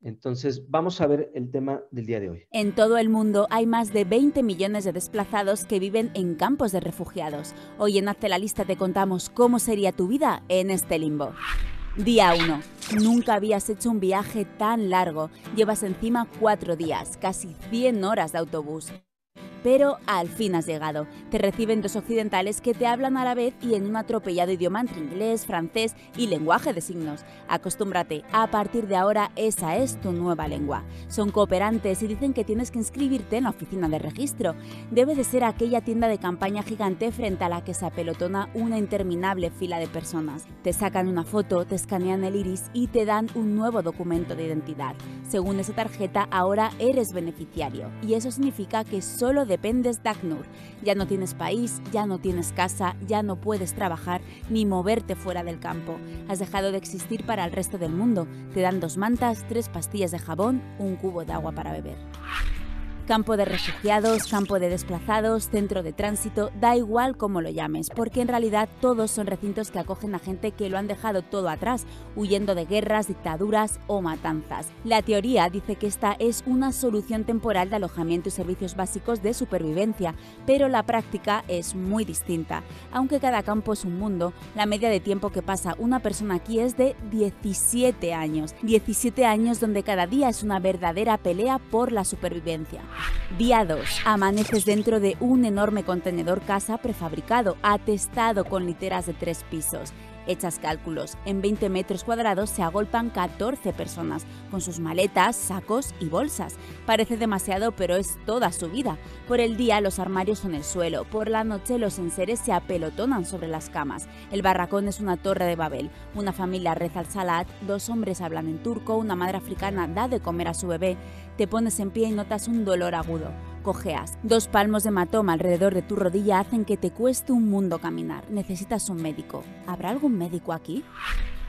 Entonces, vamos a ver el tema del día de hoy. En todo el mundo hay más de 20 millones de desplazados que viven en campos de refugiados. Hoy en Hazte la Lista te contamos cómo sería tu vida en este limbo. Día 1. Nunca habías hecho un viaje tan largo. Llevas encima cuatro días, casi 100 horas de autobús pero al fin has llegado. Te reciben dos occidentales que te hablan a la vez y en un atropellado idioma entre inglés, francés y lenguaje de signos. Acostúmbrate, a partir de ahora esa es tu nueva lengua. Son cooperantes y dicen que tienes que inscribirte en la oficina de registro. Debe de ser aquella tienda de campaña gigante frente a la que se apelotona una interminable fila de personas. Te sacan una foto, te escanean el iris y te dan un nuevo documento de identidad. Según esa tarjeta, ahora eres beneficiario y eso significa que solo dependes de ACNUR. Ya no tienes país, ya no tienes casa, ya no puedes trabajar ni moverte fuera del campo. Has dejado de existir para el resto del mundo. Te dan dos mantas, tres pastillas de jabón, un cubo de agua para beber. Campo de refugiados, campo de desplazados, centro de tránsito, da igual cómo lo llames, porque en realidad todos son recintos que acogen a gente que lo han dejado todo atrás, huyendo de guerras, dictaduras o matanzas. La teoría dice que esta es una solución temporal de alojamiento y servicios básicos de supervivencia, pero la práctica es muy distinta. Aunque cada campo es un mundo, la media de tiempo que pasa una persona aquí es de 17 años. 17 años donde cada día es una verdadera pelea por la supervivencia. Día 2. Amaneces dentro de un enorme contenedor casa prefabricado, atestado con literas de tres pisos. Hechas cálculos, en 20 metros cuadrados se agolpan 14 personas, con sus maletas, sacos y bolsas. Parece demasiado, pero es toda su vida. Por el día los armarios son el suelo, por la noche los enseres se apelotonan sobre las camas. El barracón es una torre de Babel. Una familia reza al salat, dos hombres hablan en turco, una madre africana da de comer a su bebé. Te pones en pie y notas un dolor agudo. Cojeas. Dos palmos de hematoma alrededor de tu rodilla hacen que te cueste un mundo caminar. Necesitas un médico. ¿Habrá algún médico aquí?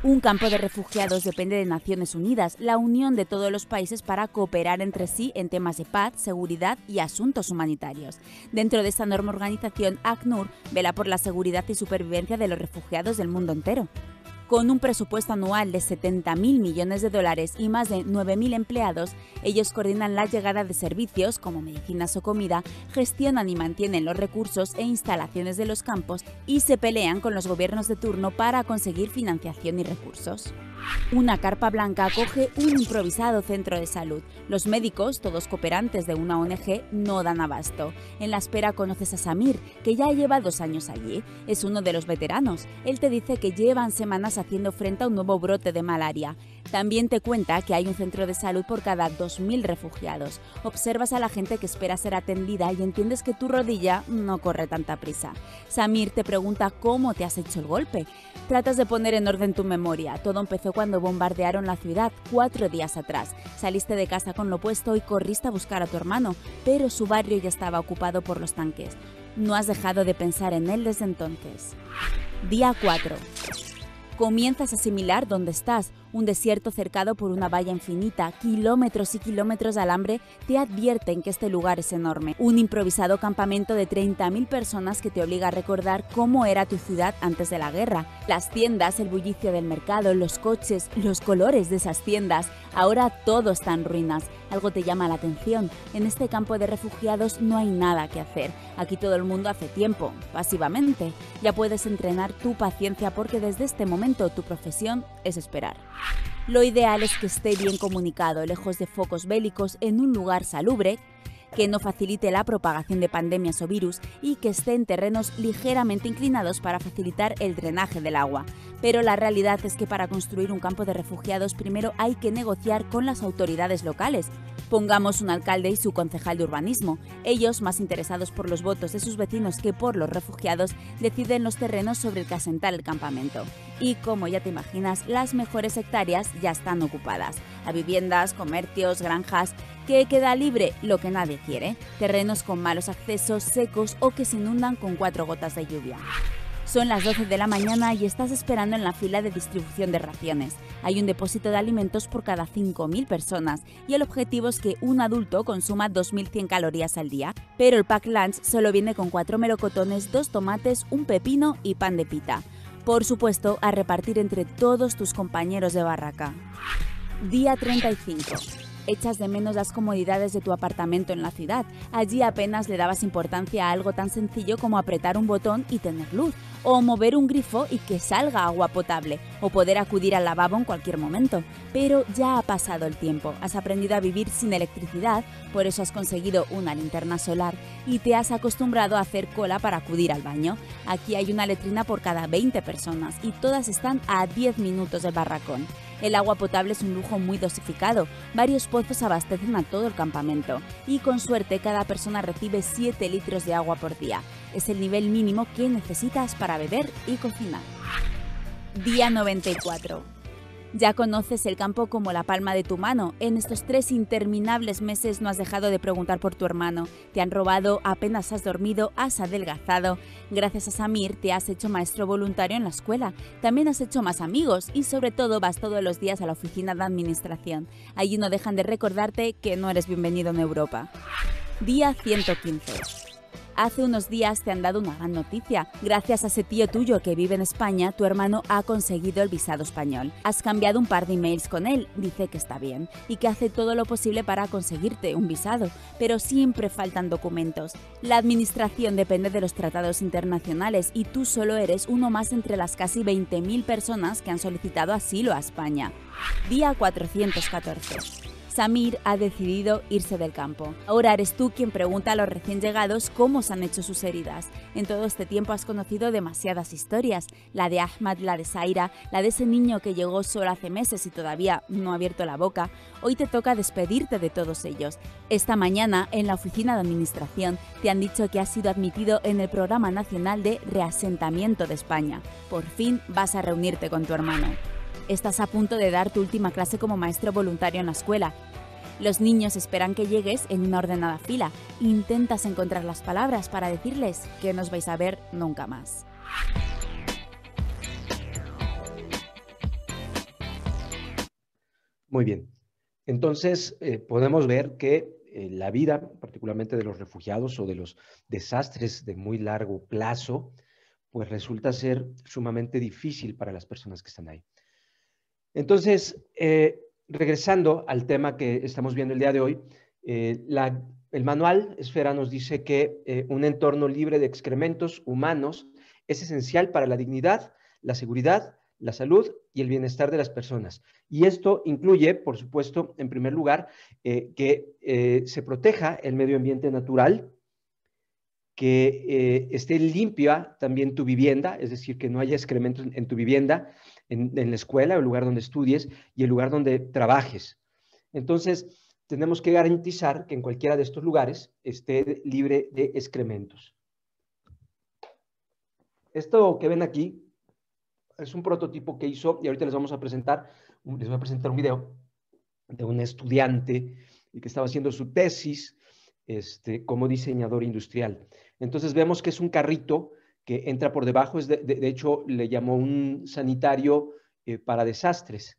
Un campo de refugiados depende de Naciones Unidas, la unión de todos los países para cooperar entre sí en temas de paz, seguridad y asuntos humanitarios. Dentro de esta enorme organización, ACNUR vela por la seguridad y supervivencia de los refugiados del mundo entero. Con un presupuesto anual de 70 mil millones de dólares y más de 9 empleados, ellos coordinan la llegada de servicios como medicinas o comida, gestionan y mantienen los recursos e instalaciones de los campos y se pelean con los gobiernos de turno para conseguir financiación y recursos. Una carpa blanca acoge un improvisado centro de salud. Los médicos, todos cooperantes de una ONG, no dan abasto. En la espera conoces a Samir, que ya lleva dos años allí. Es uno de los veteranos. Él te dice que llevan semanas haciendo frente a un nuevo brote de malaria. También te cuenta que hay un centro de salud por cada 2.000 refugiados. Observas a la gente que espera ser atendida y entiendes que tu rodilla no corre tanta prisa. Samir te pregunta cómo te has hecho el golpe. Tratas de poner en orden tu memoria. Todo empezó cuando bombardearon la ciudad cuatro días atrás. Saliste de casa con lo puesto y corriste a buscar a tu hermano, pero su barrio ya estaba ocupado por los tanques. No has dejado de pensar en él desde entonces. Día 4. Comienzas a asimilar dónde estás. Un desierto cercado por una valla infinita, kilómetros y kilómetros de alambre te advierten que este lugar es enorme. Un improvisado campamento de 30.000 personas que te obliga a recordar cómo era tu ciudad antes de la guerra. Las tiendas, el bullicio del mercado, los coches, los colores de esas tiendas. Ahora todo está en ruinas. Algo te llama la atención. En este campo de refugiados no hay nada que hacer. Aquí todo el mundo hace tiempo, pasivamente. Ya puedes entrenar tu paciencia porque desde este momento tu profesión es esperar. Lo ideal es que esté bien comunicado, lejos de focos bélicos, en un lugar salubre, que no facilite la propagación de pandemias o virus y que esté en terrenos ligeramente inclinados para facilitar el drenaje del agua. Pero la realidad es que para construir un campo de refugiados primero hay que negociar con las autoridades locales, Pongamos un alcalde y su concejal de urbanismo, ellos más interesados por los votos de sus vecinos que por los refugiados, deciden los terrenos sobre el que asentar el campamento. Y como ya te imaginas, las mejores hectáreas ya están ocupadas. A viviendas, comercios, granjas, que queda libre lo que nadie quiere, terrenos con malos accesos, secos o que se inundan con cuatro gotas de lluvia. Son las 12 de la mañana y estás esperando en la fila de distribución de raciones. Hay un depósito de alimentos por cada 5.000 personas y el objetivo es que un adulto consuma 2.100 calorías al día, pero el pack lunch solo viene con 4 melocotones, 2 tomates, un pepino y pan de pita. Por supuesto, a repartir entre todos tus compañeros de barraca. Día 35. Echas de menos las comodidades de tu apartamento en la ciudad. Allí apenas le dabas importancia a algo tan sencillo como apretar un botón y tener luz, o mover un grifo y que salga agua potable, o poder acudir al lavabo en cualquier momento. Pero ya ha pasado el tiempo, has aprendido a vivir sin electricidad, por eso has conseguido una linterna solar y te has acostumbrado a hacer cola para acudir al baño. Aquí hay una letrina por cada 20 personas y todas están a 10 minutos del barracón. El agua potable es un lujo muy dosificado, varios pozos abastecen a todo el campamento y con suerte cada persona recibe 7 litros de agua por día. Es el nivel mínimo que necesitas para beber y cocinar. Día 94. Ya conoces el campo como la palma de tu mano. En estos tres interminables meses no has dejado de preguntar por tu hermano. Te han robado, apenas has dormido, has adelgazado. Gracias a Samir te has hecho maestro voluntario en la escuela. También has hecho más amigos y sobre todo vas todos los días a la oficina de administración. Allí no dejan de recordarte que no eres bienvenido en Europa. Día 115. Hace unos días te han dado una gran noticia. Gracias a ese tío tuyo que vive en España, tu hermano ha conseguido el visado español. Has cambiado un par de emails con él, dice que está bien, y que hace todo lo posible para conseguirte un visado, pero siempre faltan documentos. La administración depende de los tratados internacionales y tú solo eres uno más entre las casi 20.000 personas que han solicitado asilo a España. Día 414. Samir ha decidido irse del campo. Ahora eres tú quien pregunta a los recién llegados cómo se han hecho sus heridas. En todo este tiempo has conocido demasiadas historias, la de Ahmad, la de Zaira, la de ese niño que llegó solo hace meses y todavía no ha abierto la boca. Hoy te toca despedirte de todos ellos. Esta mañana, en la oficina de administración, te han dicho que has sido admitido en el Programa Nacional de Reasentamiento de España. Por fin vas a reunirte con tu hermano. Estás a punto de dar tu última clase como maestro voluntario en la escuela. Los niños esperan que llegues en una ordenada fila. Intentas encontrar las palabras para decirles que no os vais a ver nunca más. Muy bien. Entonces, eh, podemos ver que eh, la vida, particularmente de los refugiados o de los desastres de muy largo plazo, pues resulta ser sumamente difícil para las personas que están ahí. Entonces, eh, regresando al tema que estamos viendo el día de hoy, eh, el manual Esfera nos dice que eh, un entorno libre de excrementos humanos es esencial para la dignidad, la seguridad, la salud y el bienestar de las personas. Y esto incluye, por supuesto, en primer lugar, que se proteja el medio ambiente natural, que esté limpia también tu vivienda, es decir, que no haya excrementos en tu vivienda, en, la escuela, el lugar donde estudies y el lugar donde trabajes. Entonces, tenemos que garantizar que en cualquiera de estos lugares esté libre de excrementos. Esto que ven aquí es un prototipo que hizo, y ahorita les vamos a presentar, les voy a presentar un video de un estudiante que estaba haciendo su tesis este, como diseñador industrial. Entonces vemos que es un carrito que entra por debajo. Es de, hecho, le llamó un sanitario eh, para desastres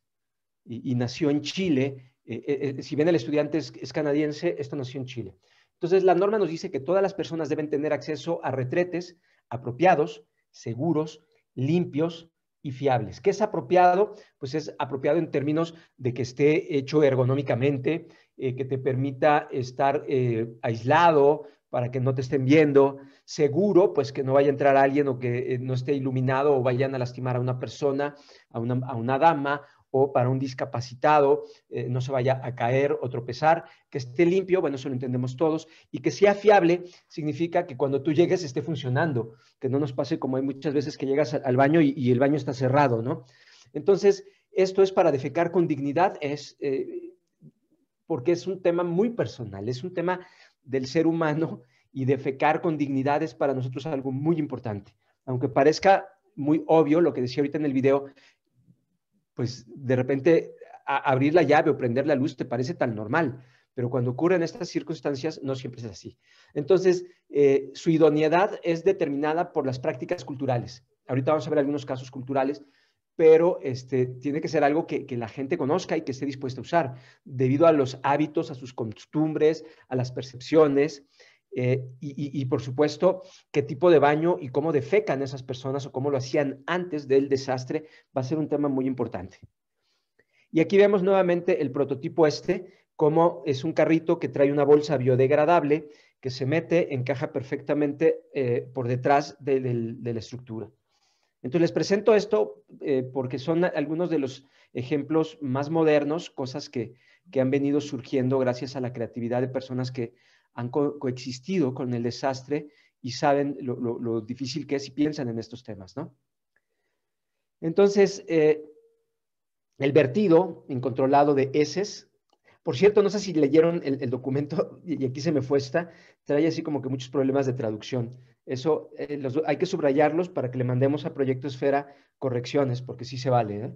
y, nació en Chile. Eh, eh, si bien el estudiante es, es, canadiense, esto nació en Chile. Entonces, la norma nos dice que todas las personas deben tener acceso a retretes apropiados, seguros, limpios y fiables. ¿Qué es apropiado? Pues es apropiado en términos de que esté hecho ergonómicamente, que te permita estar aislado, para que no te estén viendo, seguro, pues que no vaya a entrar alguien o que eh, no esté iluminado o vayan a lastimar a una persona, a una, dama o para un discapacitado, eh, no se vaya a caer o tropezar, que esté limpio, bueno, eso lo entendemos todos, y que sea fiable significa que cuando tú llegues esté funcionando, que no nos pase como hay muchas veces que llegas al baño y, el baño está cerrado, ¿no? Entonces, esto es para defecar con dignidad, es... Eh, porque es un tema muy personal, es un tema del ser humano y de fecar con dignidad es para nosotros algo muy importante. Aunque parezca muy obvio lo que decía ahorita en el video, pues de repente abrir la llave o prender la luz te parece tan normal, pero cuando ocurre en estas circunstancias no siempre es así. Entonces, eh, su idoneidad es determinada por las prácticas culturales. Ahorita vamos a ver algunos casos culturales, pero este, tiene que ser algo que, la gente conozca y que esté dispuesta a usar, debido a los hábitos, a sus costumbres, a las percepciones. Eh, y, por supuesto, qué tipo de baño y cómo defecan esas personas o cómo lo hacían antes del desastre va a ser un tema muy importante. Y aquí vemos nuevamente el prototipo este, como es un carrito que trae una bolsa biodegradable que se mete, encaja perfectamente eh, por detrás de la estructura. Entonces les presento esto eh, porque son algunos de los ejemplos más modernos, cosas que, han venido surgiendo gracias a la creatividad de personas que han coexistido con el desastre y saben lo, difícil que es y piensan en estos temas, ¿no? Entonces, eh, el vertido incontrolado de heces, por cierto, no sé si leyeron el, el documento y aquí se me fue esta, trae así como que muchos problemas de traducción. Eso eh, hay que subrayarlos para que le mandemos a Proyecto Esfera correcciones, porque sí se vale. ¿eh?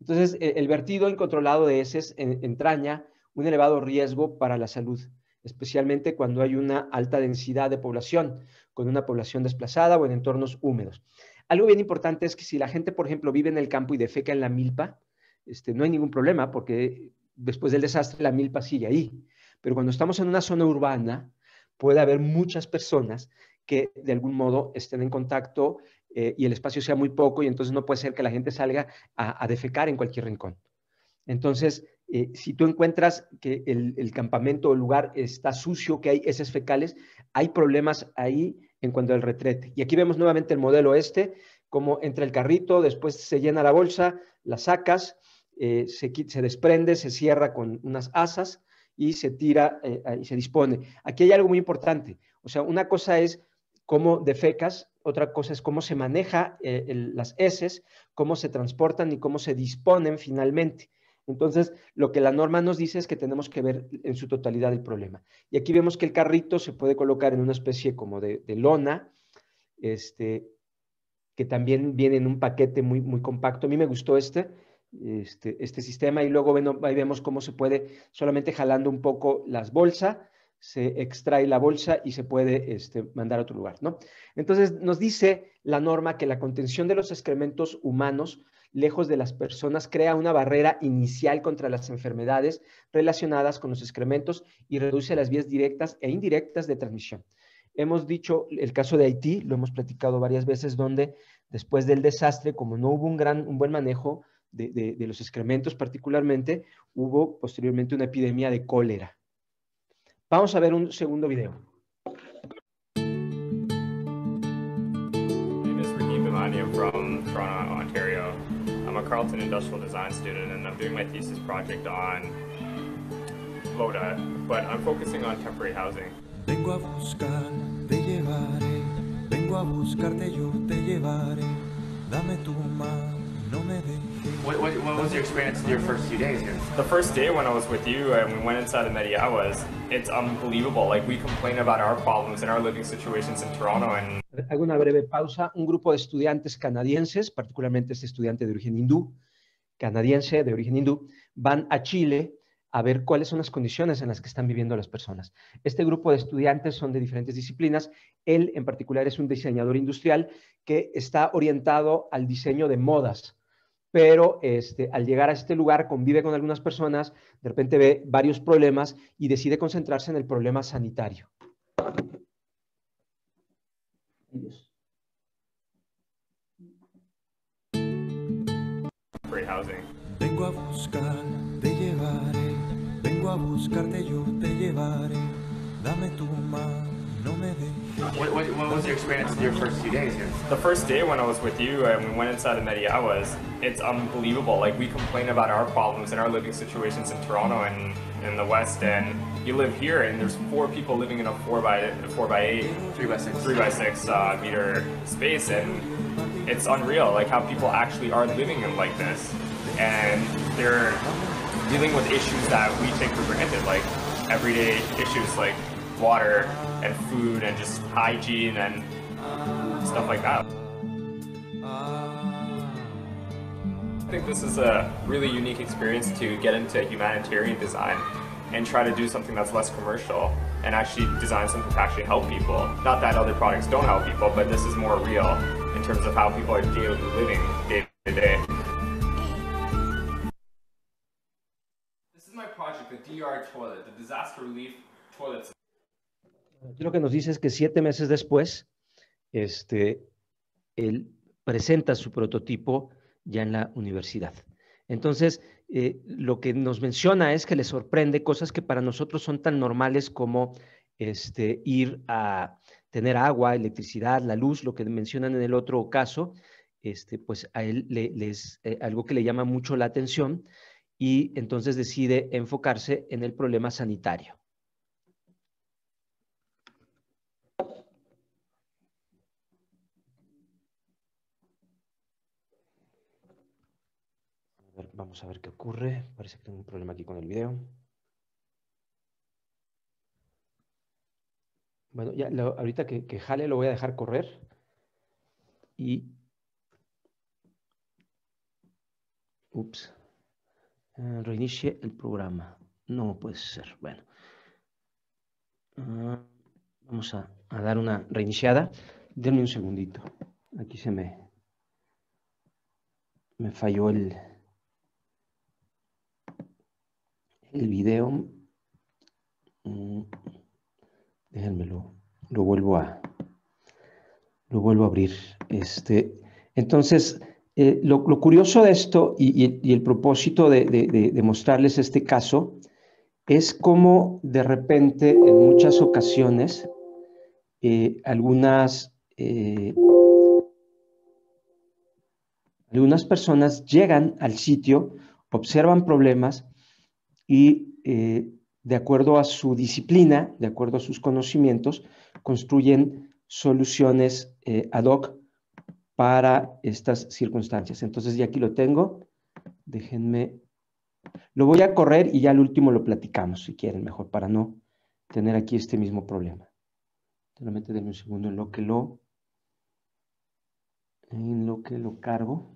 Entonces, e, el, vertido incontrolado de heces entraña un elevado riesgo para la salud, especialmente cuando hay una alta densidad de población, con una población desplazada o en entornos húmedos. Algo bien importante es que si la gente, por ejemplo, vive en el campo y defeca en la milpa, este, no hay ningún problema, porque después del desastre la milpa sigue ahí. Pero cuando estamos en una zona urbana, puede haber muchas personas que de algún modo estén en contacto eh, y el espacio sea muy poco y entonces no puede ser que la gente salga a, defecar en cualquier rincón. Entonces, eh, si tú encuentras que el, campamento o el lugar está sucio, que hay heces fecales, hay problemas ahí en cuanto al retrete. Y aquí vemos nuevamente el modelo este, como entra el carrito, después se llena la bolsa, la sacas, eh, se, desprende, se cierra con unas asas y se tira y se dispone. Aquí hay algo muy importante. O sea, una cosa es cómo fecas, otra cosa es cómo se maneja eh, las heces, cómo se transportan y cómo se disponen finalmente. Entonces, lo que la norma nos dice es que tenemos que ver en su totalidad el problema. Y aquí vemos que el carrito se puede colocar en una especie como de, lona, este, que también viene en un paquete muy, muy compacto. A mí me gustó este, este, este sistema y luego ahí vemos cómo se puede solamente jalando un poco las bolsas se extrae la bolsa y se puede este, mandar a otro lugar, ¿no? Entonces nos dice la norma que la contención de los excrementos humanos lejos de las personas crea una barrera inicial contra las enfermedades relacionadas con los excrementos y reduce las vías directas e indirectas de transmisión. Hemos dicho el caso de Haití, lo hemos platicado varias veces, donde después del desastre, como no hubo un, gran, un buen manejo de los excrementos particularmente, hubo posteriormente una epidemia de cólera. Vamos a ver un segundo video. My name is from Toronto, Ontario. I'm a Carleton Industrial Design student and I'm doing my thesis project on LODA, but I'm focusing on temporary housing. Vengo a buscar, te llevaré, vengo a buscarte, yo te llevaré, dame tu mano, no me dejes. What, what, what, was your experience your first Mediawas, Toronto Hago una breve pausa. Un grupo de estudiantes canadienses, particularmente este estudiante de origen hindú, canadiense de origen hindú, van a Chile a ver cuáles son las condiciones en las que están viviendo las personas. Este grupo de estudiantes son de diferentes disciplinas. Él en particular es un diseñador industrial que está orientado al diseño de modas pero este, al llegar a este lugar convive con algunas personas, de repente ve varios problemas y decide concentrarse en el problema sanitario. Vengo a buscar, te a buscarte, yo te llevaré, dame tu What, what, what, was your experience in your first few days here? The first day when I was with you and we went inside the Mediawas, it's unbelievable. Like we complain about our problems and our living situations in Toronto and in the West, and you live here and there's four people living in a four by four by eight, three by six, three by six uh, meter space, and it's unreal. Like how people actually are living in like this, and they're dealing with issues that we take for granted, like everyday issues like water and food and just hygiene and stuff like that. I think this is a really unique experience to get into humanitarian design and try to do something that's less commercial and actually design something to actually help people. Not that other products don't help people, but this is more real in terms of how people are daily living day to day. This is my project, the DR toilet, the disaster relief toilet lo que nos dice es que siete meses después, este, él presenta su prototipo ya en la universidad. Entonces, eh, lo que nos menciona es que le sorprende cosas que para nosotros son tan normales como este, ir a tener agua, electricidad, la luz, lo que mencionan en el otro caso, este, pues a él es eh, algo que le llama mucho la atención y entonces decide enfocarse en el problema sanitario. Vamos a ver qué ocurre. Parece que tengo un problema aquí con el video. Bueno, ya ahorita que, jale lo voy a dejar correr. Y... Ups. Eh, reinicie el programa. No puede ser. Bueno. Ah, vamos a, a, dar una reiniciada. Denme un segundito. Aquí se me... Me falló el... el video, mm, déjenmelo, lo vuelvo a, lo vuelvo a abrir. Este, entonces, eh, lo, curioso de esto y, el propósito de, de, mostrarles este caso es cómo de repente en muchas ocasiones eh, algunas, eh, algunas personas llegan al sitio, observan problemas, y eh, de acuerdo a su disciplina, de acuerdo a sus conocimientos, construyen soluciones eh, ad hoc para estas circunstancias. Entonces ya aquí lo tengo. Déjenme. Lo voy a correr y ya al último lo platicamos, si quieren, mejor, para no tener aquí este mismo problema. Solamente denme un segundo lo que lo, en lo, que lo cargo.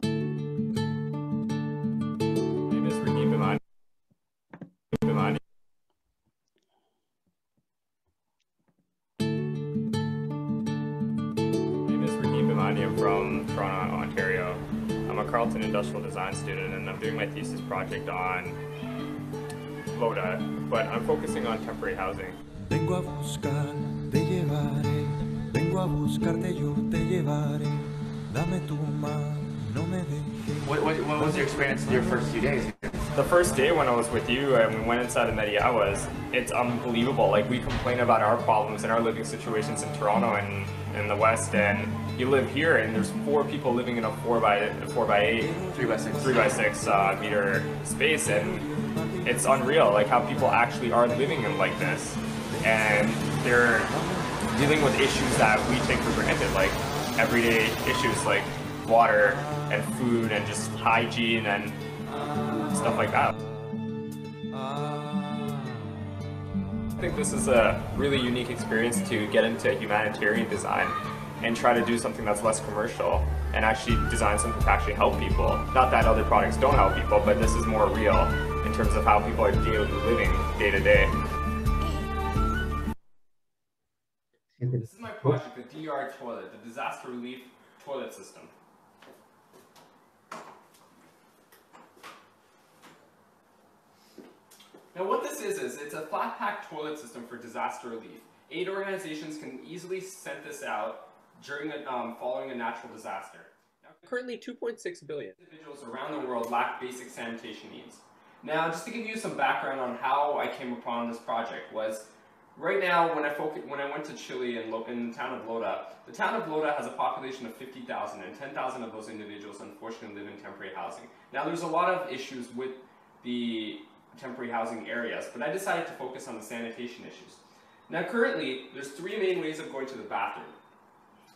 industrial design student and I'm doing my thesis project on Loda, but I'm focusing on temporary housing. Vengo a buscar, te llevaré, vengo a buscarte, yo te llevaré, dame tu mano, me dejes. What, what, what was your experience your first few days? The first day when I was with you and we went inside the Mediawas, it's unbelievable. Like we complain about our problems and our living situations in Toronto and in the West and you live here and there's four people living in a four by four by eight, three by six, three by six uh, meter space, and it's unreal like how people actually are living in like this, and they're dealing with issues that we take for granted, like everyday issues like water and food and just hygiene and stuff like that. I think this is a really unique experience to get into humanitarian design and try to do something that's less commercial and actually design something to actually help people. Not that other products don't help people, but this is more real in terms of how people are daily living day to day. This is my project, the DR toilet, the disaster relief toilet system. Now what this is, is it's a flat pack toilet system for disaster relief. Aid organizations can easily send this out during a, um, following a natural disaster. Now, currently 2.6 billion. Individuals around the world lack basic sanitation needs. Now, just to give you some background on how I came upon this project was, right now when I when I went to Chile in, Lo, in the town of Lota, the town of Lota has a population of 50,000 and 10,000 of those individuals unfortunately live in temporary housing. Now, there's a lot of issues with the temporary housing areas, but I decided to focus on the sanitation issues. Now currently, there's three main ways of going to the bathroom.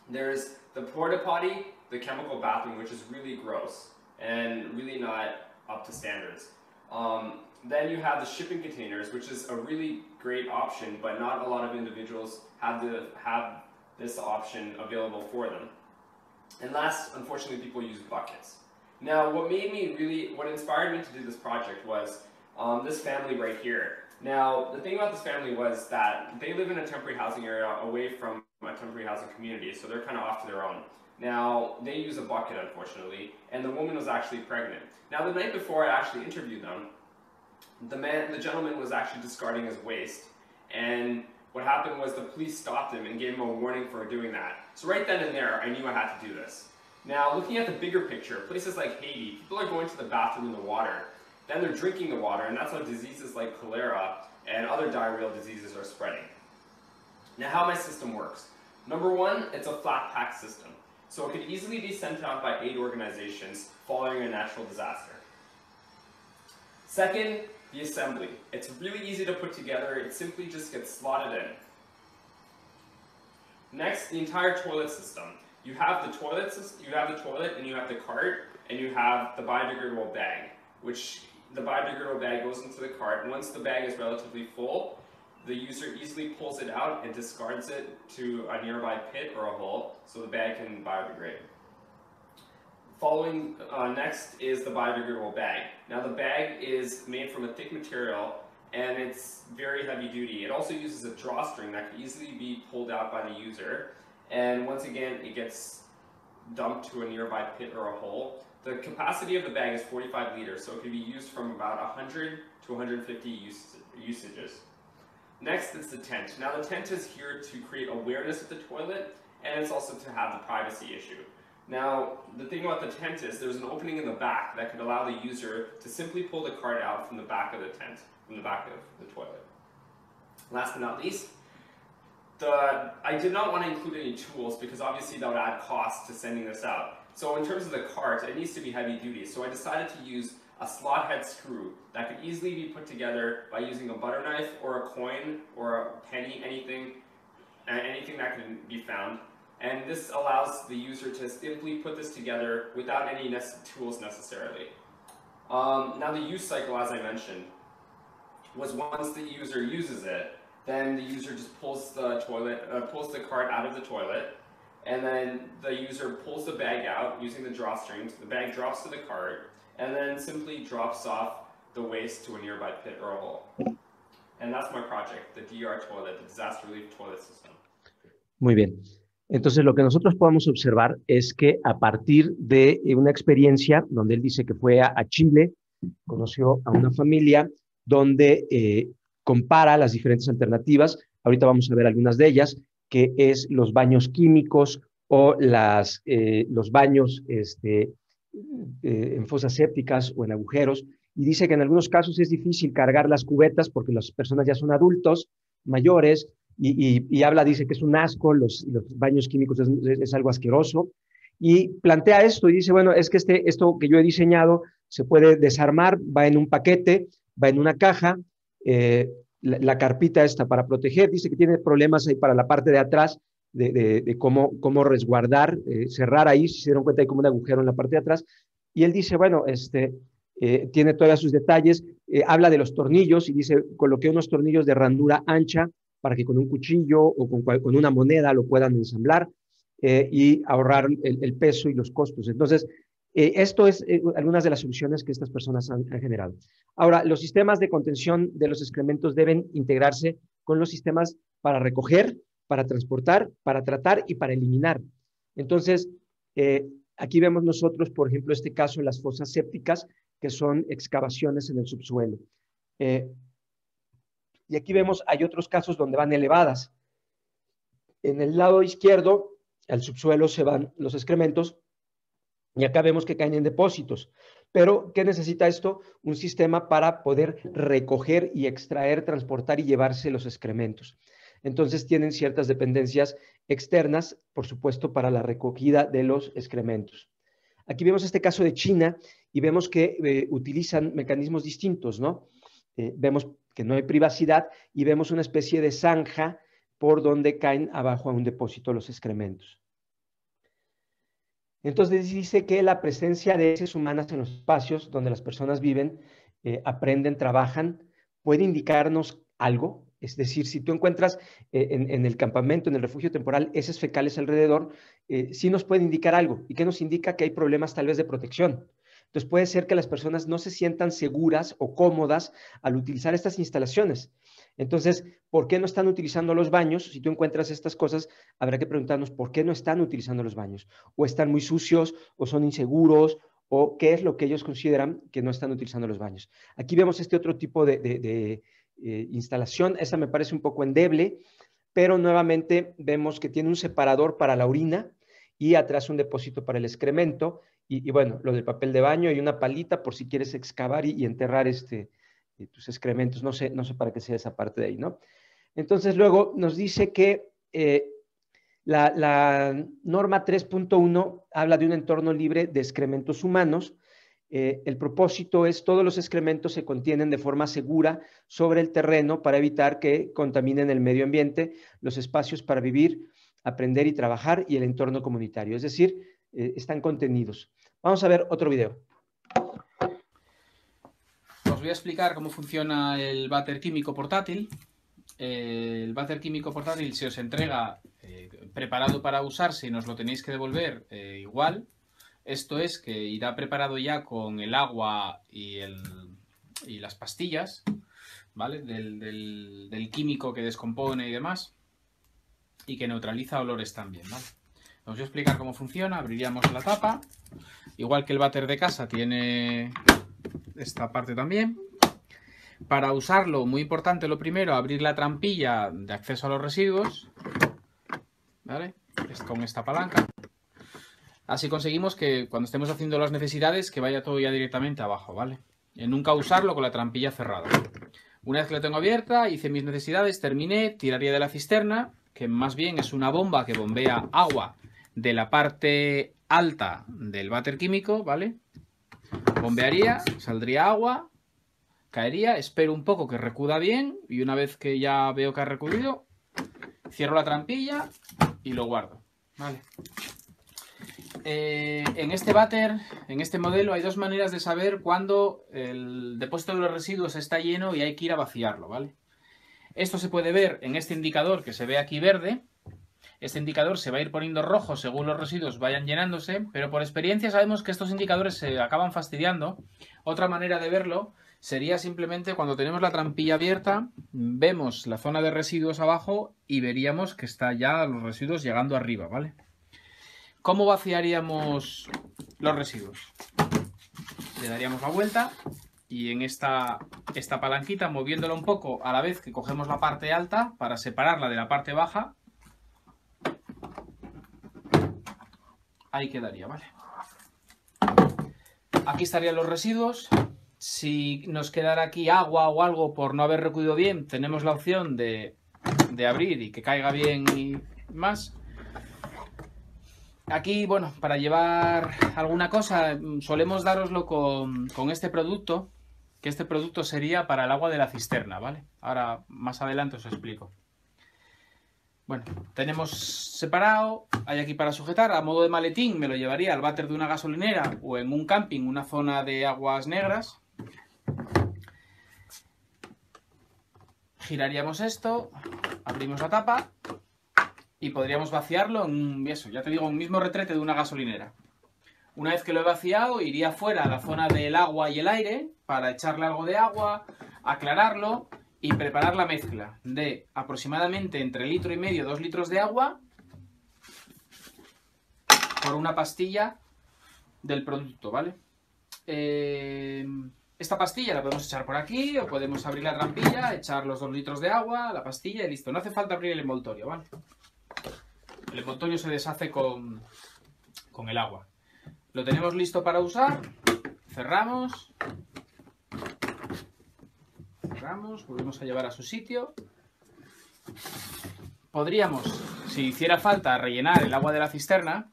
There's the porta potty, the chemical bathroom, which is really gross and really not up to standards. Um, then you have the shipping containers, which is a really great option, but not a lot of individuals have the have this option available for them. And last, unfortunately, people use buckets. Now, what made me really, what inspired me to do this project was um, this family right here. Now, the thing about this family was that they live in a temporary housing area away from a temporary housing community, so they're kind of off to their own. Now, they use a bucket, unfortunately, and the woman was actually pregnant. Now, the night before I actually interviewed them, the man, the gentleman was actually discarding his waste, and what happened was the police stopped him and gave him a warning for doing that. So right then and there, I knew I had to do this. Now, looking at the bigger picture, places like Haiti, people are going to the bathroom in the water. Then they're drinking the water, and that's how diseases like cholera and other diarrheal diseases are spreading. Now, how my system works. Number one, it's a flat pack system. So it could easily be sent out by aid organizations following a natural disaster. Second, the assembly. It's really easy to put together, it simply just gets slotted in. Next, the entire toilet system. You have the toilet, you have the toilet and you have the cart and you have the biodegradable bag, which the biodegradable bag goes into the cart. Once the bag is relatively full, the user easily pulls it out and discards it to a nearby pit or a hole so the bag can biodegrade. Following uh, next is the biodegradable bag. Now the bag is made from a thick material and it's very heavy duty. It also uses a drawstring that can easily be pulled out by the user and once again it gets dumped to a nearby pit or a hole the capacity of the bag is 45 liters, so it can be used from about 100 to 150 usages. Next is the tent. Now the tent is here to create awareness of the toilet, and it's also to have the privacy issue. Now, the thing about the tent is there's an opening in the back that could allow the user to simply pull the cart out from the back of the tent, from the back of the toilet. Last but not least, the, I did not want to include any tools because obviously that would add cost to sending this out. So in terms of the cart, it needs to be heavy duty. So I decided to use a slot head screw that could easily be put together by using a butter knife or a coin or a penny, anything, anything that can be found. And this allows the user to simply put this together without any ne tools necessarily. Um, now the use cycle, as I mentioned, was once the user uses it, then the user just pulls the toilet, uh, pulls the cart out of the toilet, and then the user pulls the bag out using the drawstring. The bag drops to the cart, and then simply drops off the waste to a nearby pit or hole. And that's my project, the DR toilet, the disaster relief toilet system. Muy bien. Entonces, lo que nosotros podemos observar es que a partir de una experiencia donde él dice que fue a, Chile, conoció a una familia donde eh, compara las diferentes alternativas. Ahorita vamos a ver algunas de ellas que es los baños químicos o las, eh, los baños este, eh, en fosas sépticas o en agujeros. Y dice que en algunos casos es difícil cargar las cubetas porque las personas ya son adultos, mayores, y, habla, dice que es un asco, los, los baños químicos es, algo asqueroso. Y plantea esto y dice, bueno, es que este, esto que yo he diseñado se puede desarmar, va en un paquete, va en una caja, eh, la, carpita esta para proteger. Dice que tiene problemas ahí para la parte de atrás de, cómo, cómo resguardar, eh, cerrar ahí. Si se dieron cuenta, hay como un agujero en la parte de atrás. Y él dice, bueno, este, eh, tiene todas sus detalles. Eh, habla de los tornillos y dice, coloqué unos tornillos de randura ancha para que con un cuchillo o con, con una moneda lo puedan ensamblar y ahorrar el, peso y los costos. Entonces, eh, esto es eh, algunas de las soluciones que estas personas han, generado. Ahora, los sistemas de contención de los excrementos deben integrarse con los sistemas para recoger, para transportar, para tratar y para eliminar. Entonces, eh, aquí vemos nosotros, por ejemplo, este caso, las fosas sépticas, que son excavaciones en el subsuelo. y aquí vemos, hay otros casos donde van elevadas. En el lado izquierdo, al subsuelo se van los excrementos, y acá vemos que caen en depósitos. Pero, ¿qué necesita esto? Un sistema para poder recoger y extraer, transportar y llevarse los excrementos. Entonces, tienen ciertas dependencias externas, por supuesto, para la recogida de los excrementos. Aquí vemos este caso de China y vemos que eh, utilizan mecanismos distintos, ¿no? Eh, vemos que no hay privacidad y vemos una especie de zanja por donde caen abajo a un depósito los excrementos. Entonces dice que la presencia de heces humanas en los espacios donde las personas viven, eh, aprenden, trabajan, puede indicarnos algo. Es decir, si tú encuentras eh, en, el campamento, en el refugio temporal, heces fecales alrededor, eh, sí nos puede indicar algo. ¿Y qué nos indica? Que hay problemas tal vez de protección. Entonces puede ser que las personas no se sientan seguras o cómodas al utilizar estas instalaciones. Entonces, ¿por qué no están utilizando los baños? Si tú encuentras estas cosas, habrá que preguntarnos por qué no están utilizando los baños. O están muy sucios, o son inseguros, o qué es lo que ellos consideran que no están utilizando los baños. Aquí vemos este otro tipo de, eh, instalación. Esa me parece un poco endeble, pero nuevamente vemos que tiene un separador para la orina y atrás un depósito para el excremento. Y, bueno, lo del papel de baño y una palita por si quieres excavar y enterrar este, y tus excrementos, no sé, no sé para qué sea esa parte de ahí, ¿no? Entonces luego nos dice que eh, la, norma 3.1 habla de un entorno libre de excrementos humanos. Eh, el propósito es todos los excrementos se contienen de forma segura sobre el terreno para evitar que contaminen el medio ambiente, los espacios para vivir, aprender y trabajar y el entorno comunitario. Es decir, eh, están contenidos. Vamos a ver otro video os voy a explicar cómo funciona el váter químico portátil. el váter químico portátil se os entrega eh, preparado para usar si nos lo tenéis que devolver eh, igual. Esto es que irá preparado ya con el agua y, las pastillas, ¿vale? Del, químico que descompone y demás. Y que neutraliza olores también, vamos Os voy a explicar cómo funciona. Abriríamos la tapa. Igual que el váter de casa tiene esta parte también. Para usarlo, muy importante lo primero, abrir la trampilla de acceso a los residuos, ¿vale? Con esta palanca. Así conseguimos que cuando estemos haciendo las necesidades, que vaya todo ya directamente abajo, ¿vale? nunca usarlo con la trampilla cerrada. Una vez que la tengo abierta, hice mis necesidades, terminé, tiraría de la cisterna, que más bien es una bomba que bombea agua de la parte alta del váter químico, ¿vale? bombearía, saldría agua, caería, espero un poco que recuda bien y una vez que ya veo que ha recudido, cierro la trampilla y lo guardo. Eh, en este váter, en este modelo, hay dos maneras de saber cuándo el depósito de los residuos está lleno y hay que ir a vaciarlo, ¿vale? Esto se puede ver en este indicador que se ve aquí verde, este indicador se va a ir poniendo rojo según los residuos vayan llenándose, pero por experiencia sabemos que estos indicadores se acaban fastidiando. Otra manera de verlo sería simplemente cuando tenemos la trampilla abierta, vemos la zona de residuos abajo y veríamos que está ya los residuos llegando arriba, ¿vale? ¿Cómo vaciaríamos los residuos? Le daríamos la vuelta y en esta, esta palanquita, moviéndola un poco a la vez que cogemos la parte alta para separarla de la parte baja, Ahí quedaría, ¿vale? Aquí estarían los residuos. Si nos quedara aquí agua o algo por no haber recuido bien, tenemos la opción de, abrir y que caiga bien y más. Aquí, bueno, para llevar alguna cosa, mm, solemos daroslo con, con este producto, que este producto sería para el agua de la cisterna, ¿vale? Ahora, más adelante os explico. Bueno, tenemos separado, hay aquí para sujetar, a modo de maletín me lo llevaría al váter de una gasolinera o en un camping, una zona de aguas negras. Giraríamos esto, abrimos la tapa y podríamos vaciarlo en un, eso, ya te digo, un mismo retrete de una gasolinera. Una vez que lo he vaciado, iría fuera a la zona del agua y el aire para echarle algo de agua, aclararlo y preparar la mezcla de aproximadamente entre litro y medio, dos litros de agua por una pastilla del producto, ¿vale? Eh, esta pastilla la podemos echar por aquí o podemos abrir la trampilla, echar los dos litros de agua, la pastilla y listo. No hace falta abrir el envoltorio, ¿vale? El envoltorio se deshace con, con el agua. Lo tenemos listo para usar. Cerramos Cerramos, volvemos a llevar a su sitio. Podríamos, si hiciera falta, rellenar el agua de la cisterna.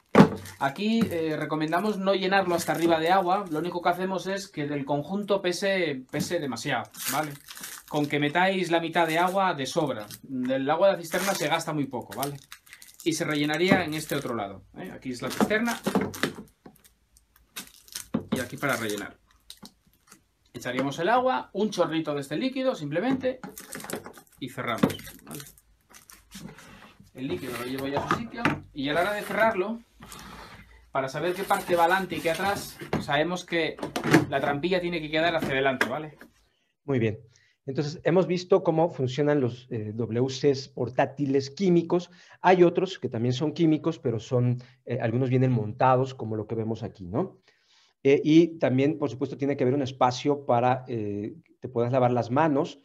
Aquí eh, recomendamos no llenarlo hasta arriba de agua. Lo único que hacemos es que del conjunto pese, pese demasiado, ¿vale? Con que metáis la mitad de agua de sobra. del agua de la cisterna se gasta muy poco, ¿vale? Y se rellenaría en este otro lado. ¿eh? Aquí es la cisterna. Y aquí para rellenar. Echaríamos el agua, un chorrito de este líquido simplemente y cerramos. El líquido lo llevo ya a su sitio y a la hora de cerrarlo, para saber qué parte va adelante y qué atrás, sabemos que la trampilla tiene que quedar hacia adelante, ¿vale? Muy bien. Entonces, hemos visto cómo funcionan los WC eh, WCs portátiles químicos. Hay otros que también son químicos, pero son, eh, algunos vienen montados, como lo que vemos aquí, ¿no? Eh, y también, por supuesto, tiene que haber un espacio para que eh, te puedas lavar las manos.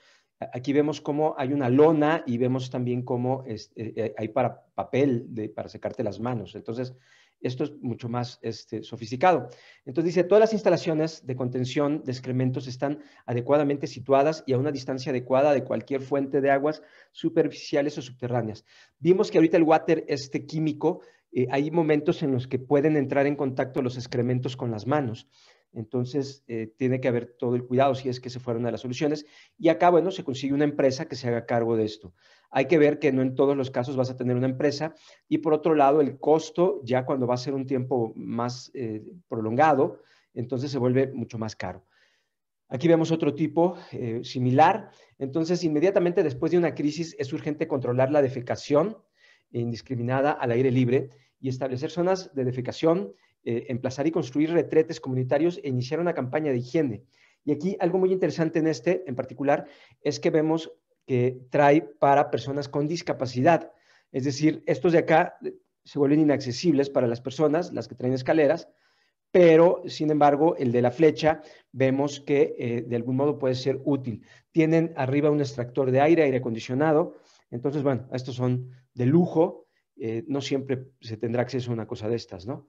Aquí vemos cómo hay una lona y vemos también cómo eh, hay para papel para secarte las manos. Entonces, esto es mucho más este, sofisticado. Entonces dice, todas las instalaciones de contención de excrementos están adecuadamente situadas y a una distancia adecuada de cualquier fuente de aguas superficiales o subterráneas. Vimos que ahorita el water este químico eh, hay momentos en los que pueden entrar en contacto los excrementos con las manos. Entonces, eh, tiene que haber todo el cuidado si es que se fueron a las soluciones. Y acá, bueno, se consigue una empresa que se haga cargo de esto. Hay que ver que no en todos los casos vas a tener una empresa. Y por otro lado, el costo, ya cuando va a ser un tiempo más eh, prolongado, entonces se vuelve mucho más caro. Aquí vemos otro tipo similar. Entonces, inmediatamente después de una crisis es urgente controlar la defecación indiscriminada al aire libre y establecer zonas de defecación, eh, emplazar y construir retretes comunitarios e iniciar una campaña de higiene. Y aquí algo muy interesante en este en particular es que vemos que trae para personas con discapacidad. Es decir, estos de acá eh, se vuelven inaccesibles para las personas, las que traen escaleras, pero sin embargo el de la flecha vemos que eh, de algún modo puede ser útil. Tienen arriba un extractor de aire, aire acondicionado. Entonces, bueno, estos son de lujo, eh, no siempre se tendrá acceso a una cosa de estas, ¿no?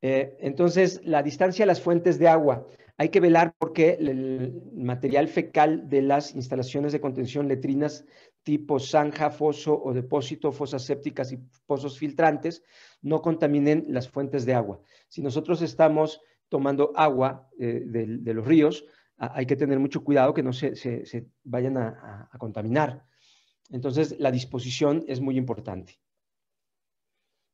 Eh, entonces, la distancia a las fuentes de agua. Hay que velar porque el material fecal de las instalaciones de contención, letrinas tipo zanja, foso o depósito, fosas sépticas y pozos filtrantes, no contaminen las fuentes de agua. Si nosotros estamos tomando agua eh, de, los ríos, hay que tener mucho cuidado que no se, vayan a contaminar. Entonces, la disposición es muy importante.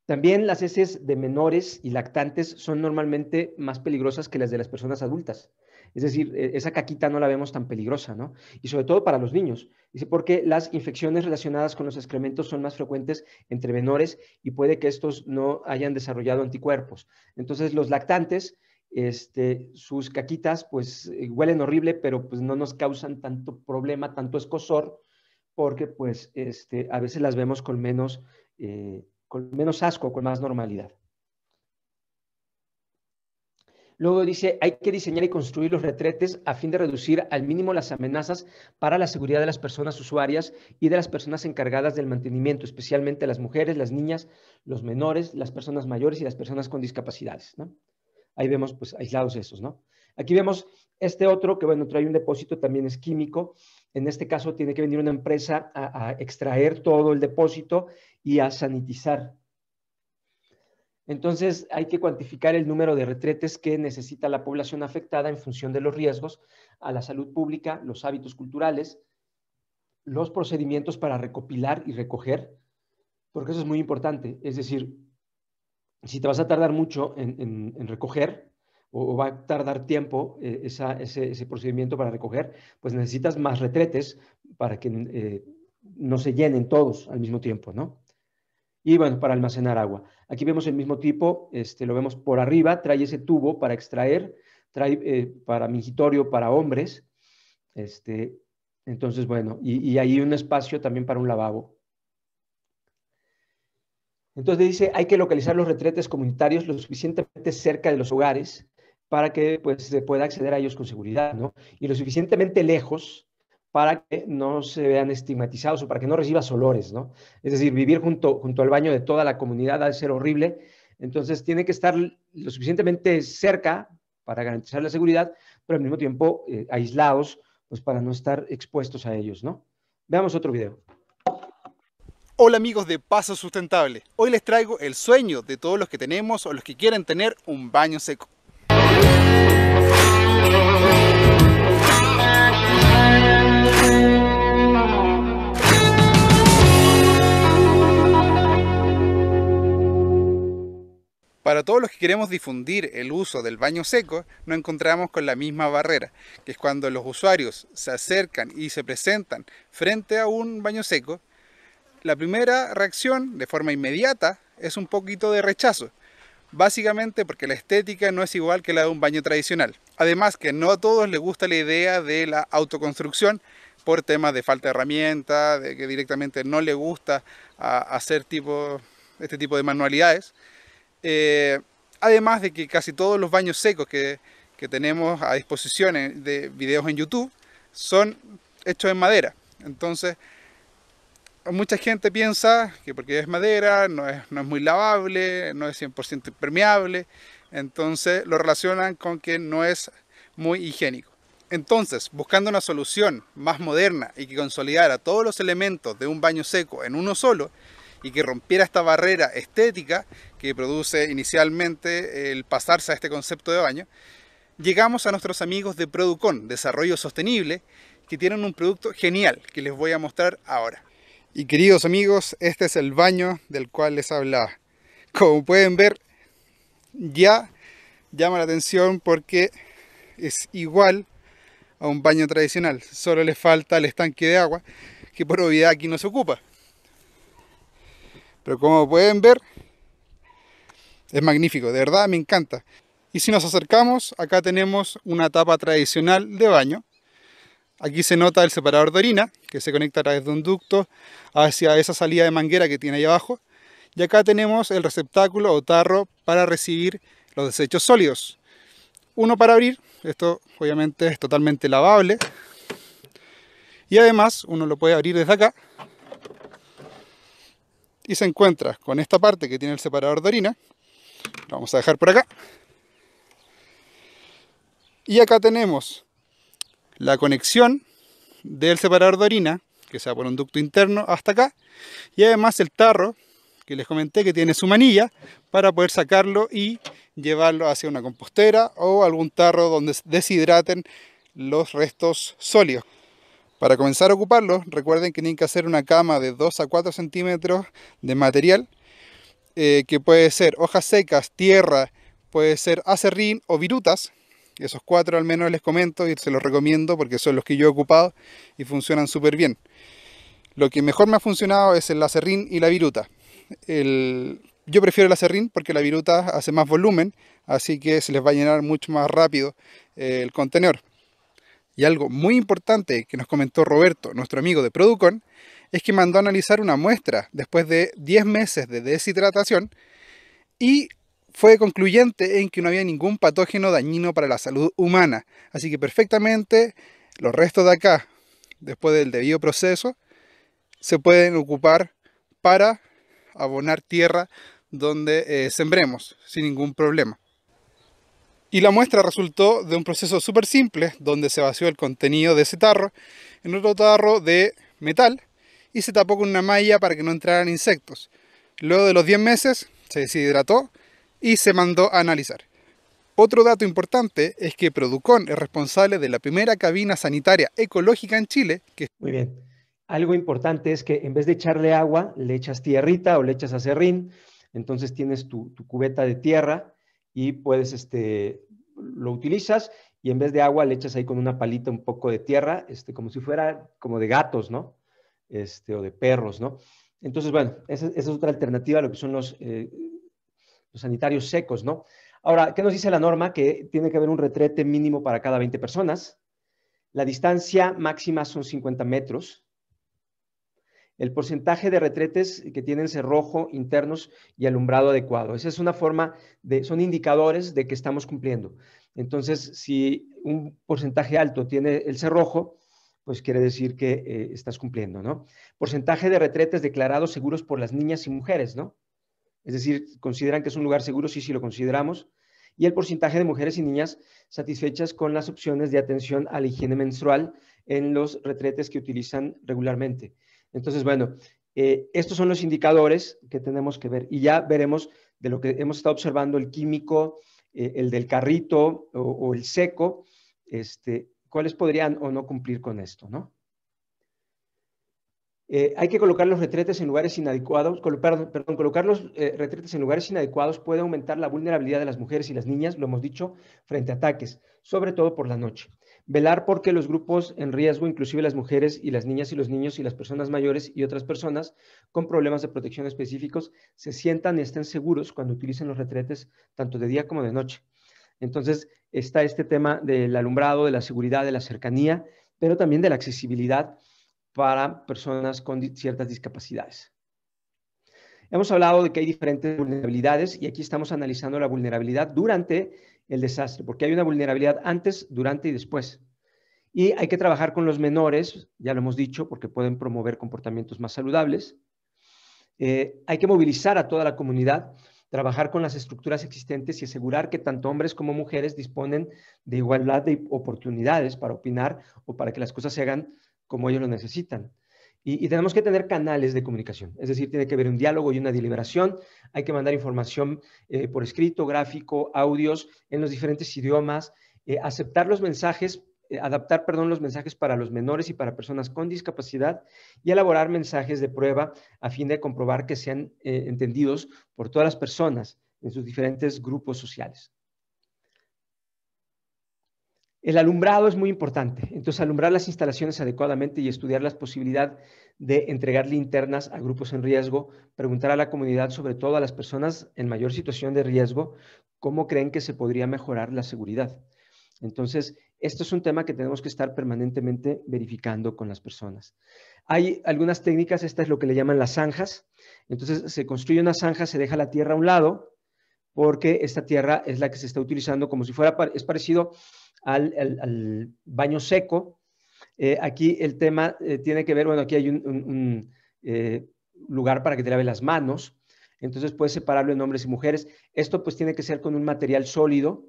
También las heces de menores y lactantes son normalmente más peligrosas que las de las personas adultas. Es decir, e, esa caquita no la vemos tan peligrosa, ¿no? Y sobre todo para los niños. Dice, porque las infecciones relacionadas con los excrementos son más frecuentes entre menores y puede que estos no hayan desarrollado anticuerpos. Entonces, los lactantes, este, sus caquitas, pues eh, huelen horrible, pero pues no nos causan tanto problema, tanto escosor porque pues este, a veces las vemos con menos, eh, con menos asco, con más normalidad. Luego dice, hay que diseñar y construir los retretes a fin de reducir al mínimo las amenazas para la seguridad de las personas usuarias y de las personas encargadas del mantenimiento, especialmente las mujeres, las niñas, los menores, las personas mayores y las personas con discapacidades. Ahí vemos pues aislados esos, ¿no? Aquí vemos este otro que, bueno, trae un depósito, también es químico, en este caso tiene que venir una empresa a, extraer todo el depósito y a sanitizar. Entonces hay que cuantificar el número de retretes que necesita la población afectada en función de los riesgos a la salud pública, los hábitos culturales, los procedimientos para recopilar y recoger, porque eso es muy importante. Es decir, si te vas a tardar mucho en recoger, o, va a tardar tiempo eh, ese, procedimiento para recoger, pues necesitas más retretes para que eh, no se llenen todos al mismo tiempo, ¿no? Y bueno, para almacenar agua. Aquí vemos el mismo tipo, este, lo vemos por arriba, trae ese tubo para extraer, trae eh, para mingitorio para hombres, este, entonces, bueno, y, y un espacio también para un lavabo. Entonces dice, hay que localizar los retretes comunitarios lo suficientemente cerca de los hogares para que pues, se pueda acceder a ellos con seguridad, ¿no? Y lo suficientemente lejos para que no se vean estigmatizados o para que no recibas olores, ¿no? Es decir, vivir junto, junto al baño de toda la comunidad ha de ser horrible, entonces tiene que estar lo suficientemente cerca para garantizar la seguridad, pero al mismo tiempo eh, aislados, pues para no estar expuestos a ellos, ¿no? Veamos otro video. Hola amigos de Paso Sustentable. Hoy les traigo el sueño de todos los que tenemos o los que quieren tener un baño seco. Para todos los que queremos difundir el uso del baño seco, nos encontramos con la misma barrera, que es cuando los usuarios se acercan y se presentan frente a un baño seco, la primera reacción, de forma inmediata, es un poquito de rechazo, básicamente porque la estética no es igual que la de un baño tradicional. Además que no a todos les gusta la idea de la autoconstrucción por temas de falta de herramientas, de que directamente no le gusta ah, hacer este tipo de manualidades. Eh, además de que casi todos los baños secos que, tenemos a disposición de videos en YouTube son hechos en madera. Entonces, mucha gente piensa que porque es madera no es, no es muy lavable, no es 100% impermeable, entonces lo relacionan con que no es muy higiénico. Entonces, buscando una solución más moderna y que consolidara todos los elementos de un baño seco en uno solo, y que rompiera esta barrera estética que produce inicialmente el pasarse a este concepto de baño, llegamos a nuestros amigos de Producon, Desarrollo Sostenible, que tienen un producto genial que les voy a mostrar ahora. Y queridos amigos, este es el baño del cual les hablaba. Como pueden ver, ya llama la atención porque es igual a un baño tradicional. Solo le falta el estanque de agua, que por obviedad aquí no se ocupa. Pero como pueden ver, es magnífico, de verdad me encanta. Y si nos acercamos, acá tenemos una tapa tradicional de baño. Aquí se nota el separador de orina, que se conecta a través de un ducto hacia esa salida de manguera que tiene ahí abajo. Y acá tenemos el receptáculo o tarro para recibir los desechos sólidos. Uno para abrir, esto obviamente es totalmente lavable. Y además uno lo puede abrir desde acá y se encuentra con esta parte que tiene el separador de orina. Lo vamos a dejar por acá. Y acá tenemos la conexión del separador de orina, que sea por un ducto interno hasta acá, y además el tarro que les comenté que tiene su manilla para poder sacarlo y llevarlo hacia una compostera o algún tarro donde deshidraten los restos sólidos. Para comenzar a ocuparlo, recuerden que tienen que hacer una cama de 2 a 4 centímetros de material, eh, que puede ser hojas secas, tierra, puede ser acerrín o virutas. Esos cuatro al menos les comento y se los recomiendo porque son los que yo he ocupado y funcionan súper bien. Lo que mejor me ha funcionado es el acerrín y la viruta. yo prefiero el acerrín porque la viruta hace más volumen, así que se les va a llenar mucho más rápido eh, el contenedor. Y algo muy importante que nos comentó Roberto, nuestro amigo de Producon, es que mandó a analizar una muestra después de 10 meses de deshidratación y fue concluyente en que no había ningún patógeno dañino para la salud humana. Así que perfectamente los restos de acá, después del debido proceso, se pueden ocupar para abonar tierra donde eh, sembremos sin ningún problema. Y la muestra resultó de un proceso súper simple, donde se vació el contenido de ese tarro en otro tarro de metal y se tapó con una malla para que no entraran insectos. Luego de los 10 meses se deshidrató y se mandó a analizar. Otro dato importante es que Producon es responsable de la primera cabina sanitaria ecológica en Chile. Que... Muy bien. Algo importante es que en vez de echarle agua, le echas tierrita o le echas acerrín. Entonces tienes tu cubeta de tierra y puedes, este, lo utilizas y en vez de agua le echas ahí con una palita un poco de tierra, este, como si fuera como de gatos, ¿no? Este, o de perros, ¿no? Entonces, bueno, esa, es otra alternativa a lo que son los, eh, los sanitarios secos, ¿no? Ahora, ¿qué nos dice la norma? Que tiene que haber un retrete mínimo para cada 20 personas. La distancia máxima son 50 metros el porcentaje de retretes que tienen cerrojo internos y alumbrado adecuado. Esa es una forma de, son indicadores de que estamos cumpliendo. Entonces, si un porcentaje alto tiene el cerrojo, pues quiere decir que eh, estás cumpliendo, ¿no? Porcentaje de retretes declarados seguros por las niñas y mujeres, ¿no? Es decir, consideran que es un lugar seguro, sí, sí lo consideramos. Y el porcentaje de mujeres y niñas satisfechas con las opciones de atención a la higiene menstrual en los retretes que utilizan regularmente. Entonces, bueno, eh, estos son los indicadores que tenemos que ver y ya veremos de lo que hemos estado observando el químico, eh, el del carrito o, el seco, este, cuáles podrían o no cumplir con esto, ¿no? Eh, hay que colocar los retretes en lugares inadecuados, perdón, colocar los retretes en lugares inadecuados puede aumentar la vulnerabilidad de las mujeres y las niñas, lo hemos dicho, frente a ataques, sobre todo por la noche. Velar porque los grupos en riesgo, inclusive las mujeres y las niñas y los niños y las personas mayores y otras personas con problemas de protección específicos, se sientan y estén seguros cuando utilicen los retretes, tanto de día como de noche. Entonces, está este tema del alumbrado, de la seguridad, de la cercanía, pero también de la accesibilidad para personas con ciertas discapacidades. Hemos hablado de que hay diferentes vulnerabilidades y aquí estamos analizando la vulnerabilidad durante el desastre, porque hay una vulnerabilidad antes, durante y después. Y hay que trabajar con los menores, ya lo hemos dicho, porque pueden promover comportamientos más saludables. Eh, hay que movilizar a toda la comunidad, trabajar con las estructuras existentes y asegurar que tanto hombres como mujeres disponen de igualdad de oportunidades para opinar o para que las cosas se hagan como ellos lo necesitan. Y, tenemos que tener canales de comunicación, es decir, tiene que haber un diálogo y una deliberación, hay que mandar información eh, por escrito, gráfico, audios, en los diferentes idiomas, eh, aceptar los mensajes, eh, adaptar, perdón, los mensajes para los menores y para personas con discapacidad y elaborar mensajes de prueba a fin de comprobar que sean entendidos por todas las personas en sus diferentes grupos sociales. El alumbrado es muy importante, entonces alumbrar las instalaciones adecuadamente y estudiar la posibilidad de entregar linternas a grupos en riesgo, preguntar a la comunidad, sobre todo a las personas en mayor situación de riesgo, cómo creen que se podría mejorar la seguridad. Entonces, esto es un tema que tenemos que estar permanentemente verificando con las personas. Hay algunas técnicas, esta es lo que le llaman las zanjas. Entonces, se construye una zanja, se deja la tierra a un lado, porque esta tierra es la que se está utilizando como si fuera, es parecido al, baño seco. Eh, aquí el tema eh, tiene que ver, bueno, aquí hay un, eh, lugar para que te laves las manos, entonces puedes separarlo en hombres y mujeres. Esto pues tiene que ser con un material sólido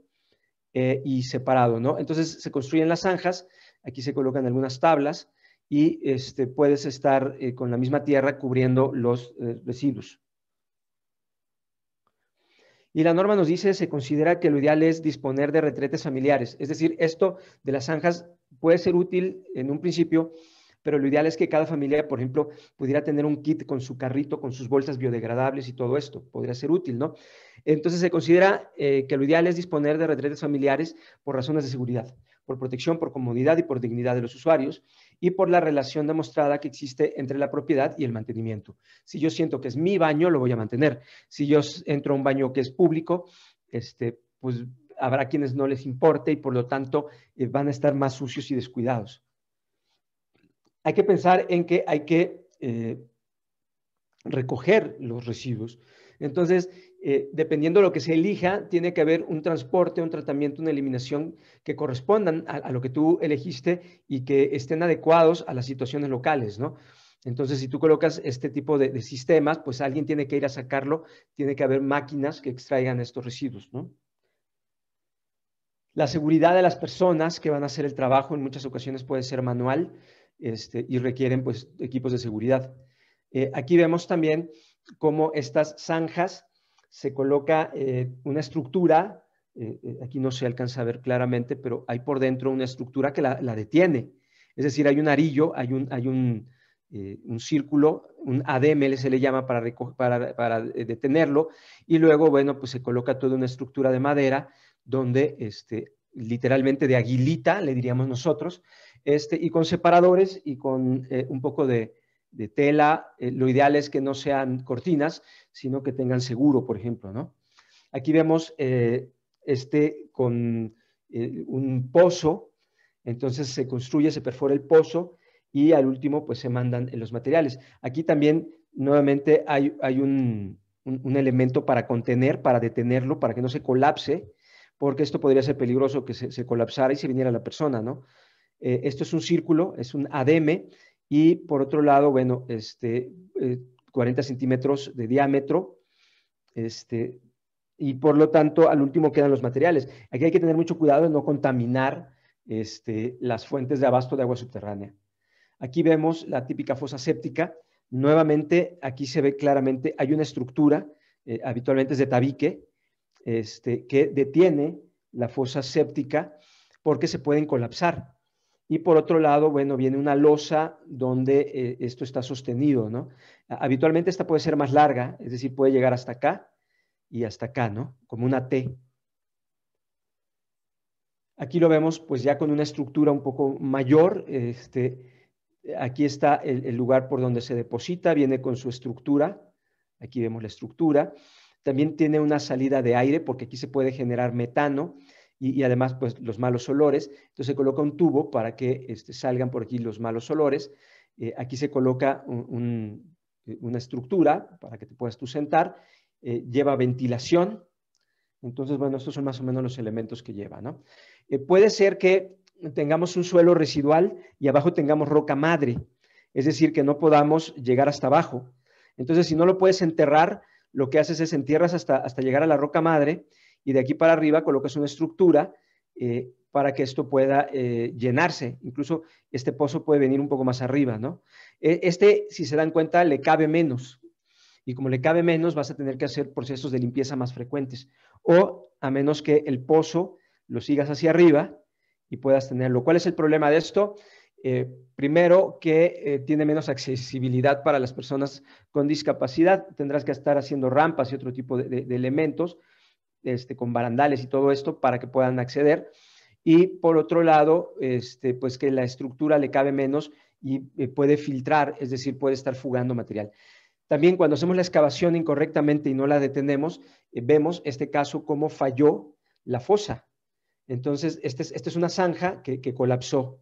y separado, ¿no? Entonces se construyen las zanjas, aquí se colocan algunas tablas y este, puedes estar con la misma tierra cubriendo los residuos. Y la norma nos dice, se considera que lo ideal es disponer de retretes familiares. Es decir, esto de las zanjas puede ser útil en un principio, pero lo ideal es que cada familia, por ejemplo, pudiera tener un kit con su carrito, con sus bolsas biodegradables y todo esto. Podría ser útil, ¿no? Entonces se considera eh, que lo ideal es disponer de retretes familiares por razones de seguridad, por protección, por comodidad y por dignidad de los usuarios y por la relación demostrada que existe entre la propiedad y el mantenimiento. Si yo siento que es mi baño, lo voy a mantener. Si yo entro a un baño que es público, este, pues habrá quienes no les importe y por lo tanto eh, van a estar más sucios y descuidados. Hay que pensar en que hay que eh, recoger los residuos. Entonces, eh, dependiendo de lo que se elija, tiene que haber un transporte, un tratamiento, una eliminación que correspondan a, lo que tú elegiste y que estén adecuados a las situaciones locales, Entonces, si tú colocas este tipo de, sistemas, pues alguien tiene que ir a sacarlo, tiene que haber máquinas que extraigan estos residuos, ¿no? La seguridad de las personas que van a hacer el trabajo en muchas ocasiones puede ser manual este, y requieren pues, equipos de seguridad. Eh, aquí vemos también cómo estas zanjas se coloca eh, una estructura, eh, eh, aquí no se alcanza a ver claramente, pero hay por dentro una estructura que la, detiene. Es decir, hay un arillo, hay un, hay un, un círculo, un ADML se le llama para, para, para detenerlo, y luego, bueno, pues se coloca toda una estructura de madera donde este, literalmente de aguilita, le diríamos nosotros, este, y con separadores y con un poco de, de tela, eh, lo ideal es que no sean cortinas, sino que tengan seguro, por ejemplo. ¿no? Aquí vemos eh, este con eh, un pozo, entonces se construye, se perfora el pozo y al último pues se mandan los materiales. Aquí también nuevamente hay, un, elemento para contener, para detenerlo, para que no se colapse, porque esto podría ser peligroso que se, colapsara y se viniera la persona, ¿no? esto es un círculo, es un ADM, y por otro lado, bueno, este, 40 eh, centímetros de diámetro, este, y por lo tanto, al último quedan los materiales. Aquí hay que tener mucho cuidado de no contaminar este, las fuentes de abasto de agua subterránea. Aquí vemos la típica fosa séptica. Nuevamente, aquí se ve claramente, hay una estructura, eh, habitualmente es de tabique, este, que detiene la fosa séptica porque se pueden colapsar. Y por otro lado, bueno, viene una losa donde eh, esto está sostenido, ¿no? Habitualmente esta puede ser más larga, es decir, puede llegar hasta acá y hasta acá, ¿no? Como una T. Aquí lo vemos pues ya con una estructura un poco mayor. Este, aquí está el, el lugar por donde se deposita, viene con su estructura. Aquí vemos la estructura. También tiene una salida de aire porque aquí se puede generar metano y, además pues, los malos olores. Entonces se coloca un tubo para que este, salgan por aquí los malos olores. Eh, aquí se coloca eh, una estructura para que te puedas tú sentar. Eh, lleva ventilación. Entonces, bueno, estos son más o menos los elementos que lleva. ¿no? puede ser que tengamos un suelo residual y abajo tengamos roca madre, es decir, que no podamos llegar hasta abajo. Entonces, si no lo puedes enterrar, lo que haces es entierras hasta, hasta llegar a la roca madre y de aquí para arriba colocas una estructura eh, para que esto pueda eh, llenarse. Incluso este pozo puede venir un poco más arriba, ¿no? E, este, si se dan cuenta, le cabe menos. Y como le cabe menos, vas a tener que hacer procesos de limpieza más frecuentes. O a menos que el pozo lo sigas hacia arriba y puedas tenerlo. ¿Cuál es el problema de esto? Eh, primero, que tiene menos accesibilidad para las personas con discapacidad. Tendrás que estar haciendo rampas y otro tipo de elementos este, con barandales y todo esto para que puedan acceder. Y por otro lado, este, pues que la estructura le cabe menos y eh, puede filtrar, es decir, puede estar fugando material. También cuando hacemos la excavación incorrectamente y no la detenemos, eh, vemos este caso cómo falló la fosa. Entonces, este esta es, una zanja que colapsó.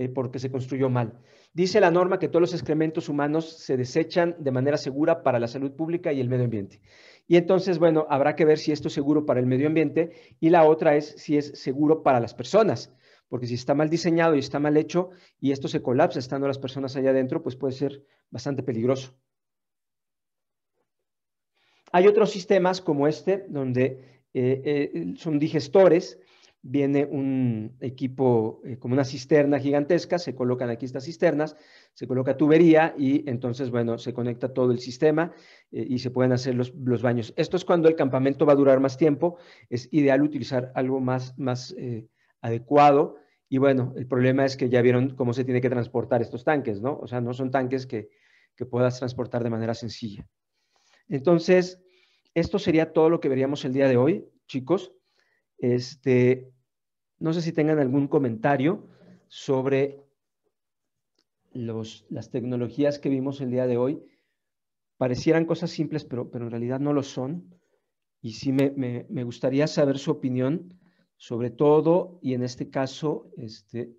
Eh, porque se construyó mal. Dice la norma que todos los excrementos humanos se desechan de manera segura para la salud pública y el medio ambiente. Y entonces, bueno, habrá que ver si esto es seguro para el medio ambiente y la otra es si es seguro para las personas, porque si está mal diseñado y está mal hecho y esto se colapsa estando las personas allá adentro, pues puede ser bastante peligroso. Hay otros sistemas como este, donde eh, eh, son digestores viene un equipo eh, como una cisterna gigantesca, se colocan aquí estas cisternas, se coloca tubería y entonces, bueno, se conecta todo el sistema eh, y se pueden hacer los, baños. Esto es cuando el campamento va a durar más tiempo, es ideal utilizar algo más, más eh, adecuado. Y bueno, el problema es que ya vieron cómo se tiene que transportar estos tanques, ¿no? O sea, no son tanques que, que puedas transportar de manera sencilla. Entonces, esto sería todo lo que veríamos el día de hoy, chicos. Este, no sé si tengan algún comentario sobre las tecnologías que vimos el día de hoy. Parecieran cosas simples, pero, pero en realidad no lo son. Y sí me, me gustaría saber su opinión sobre todo, y en este caso, este,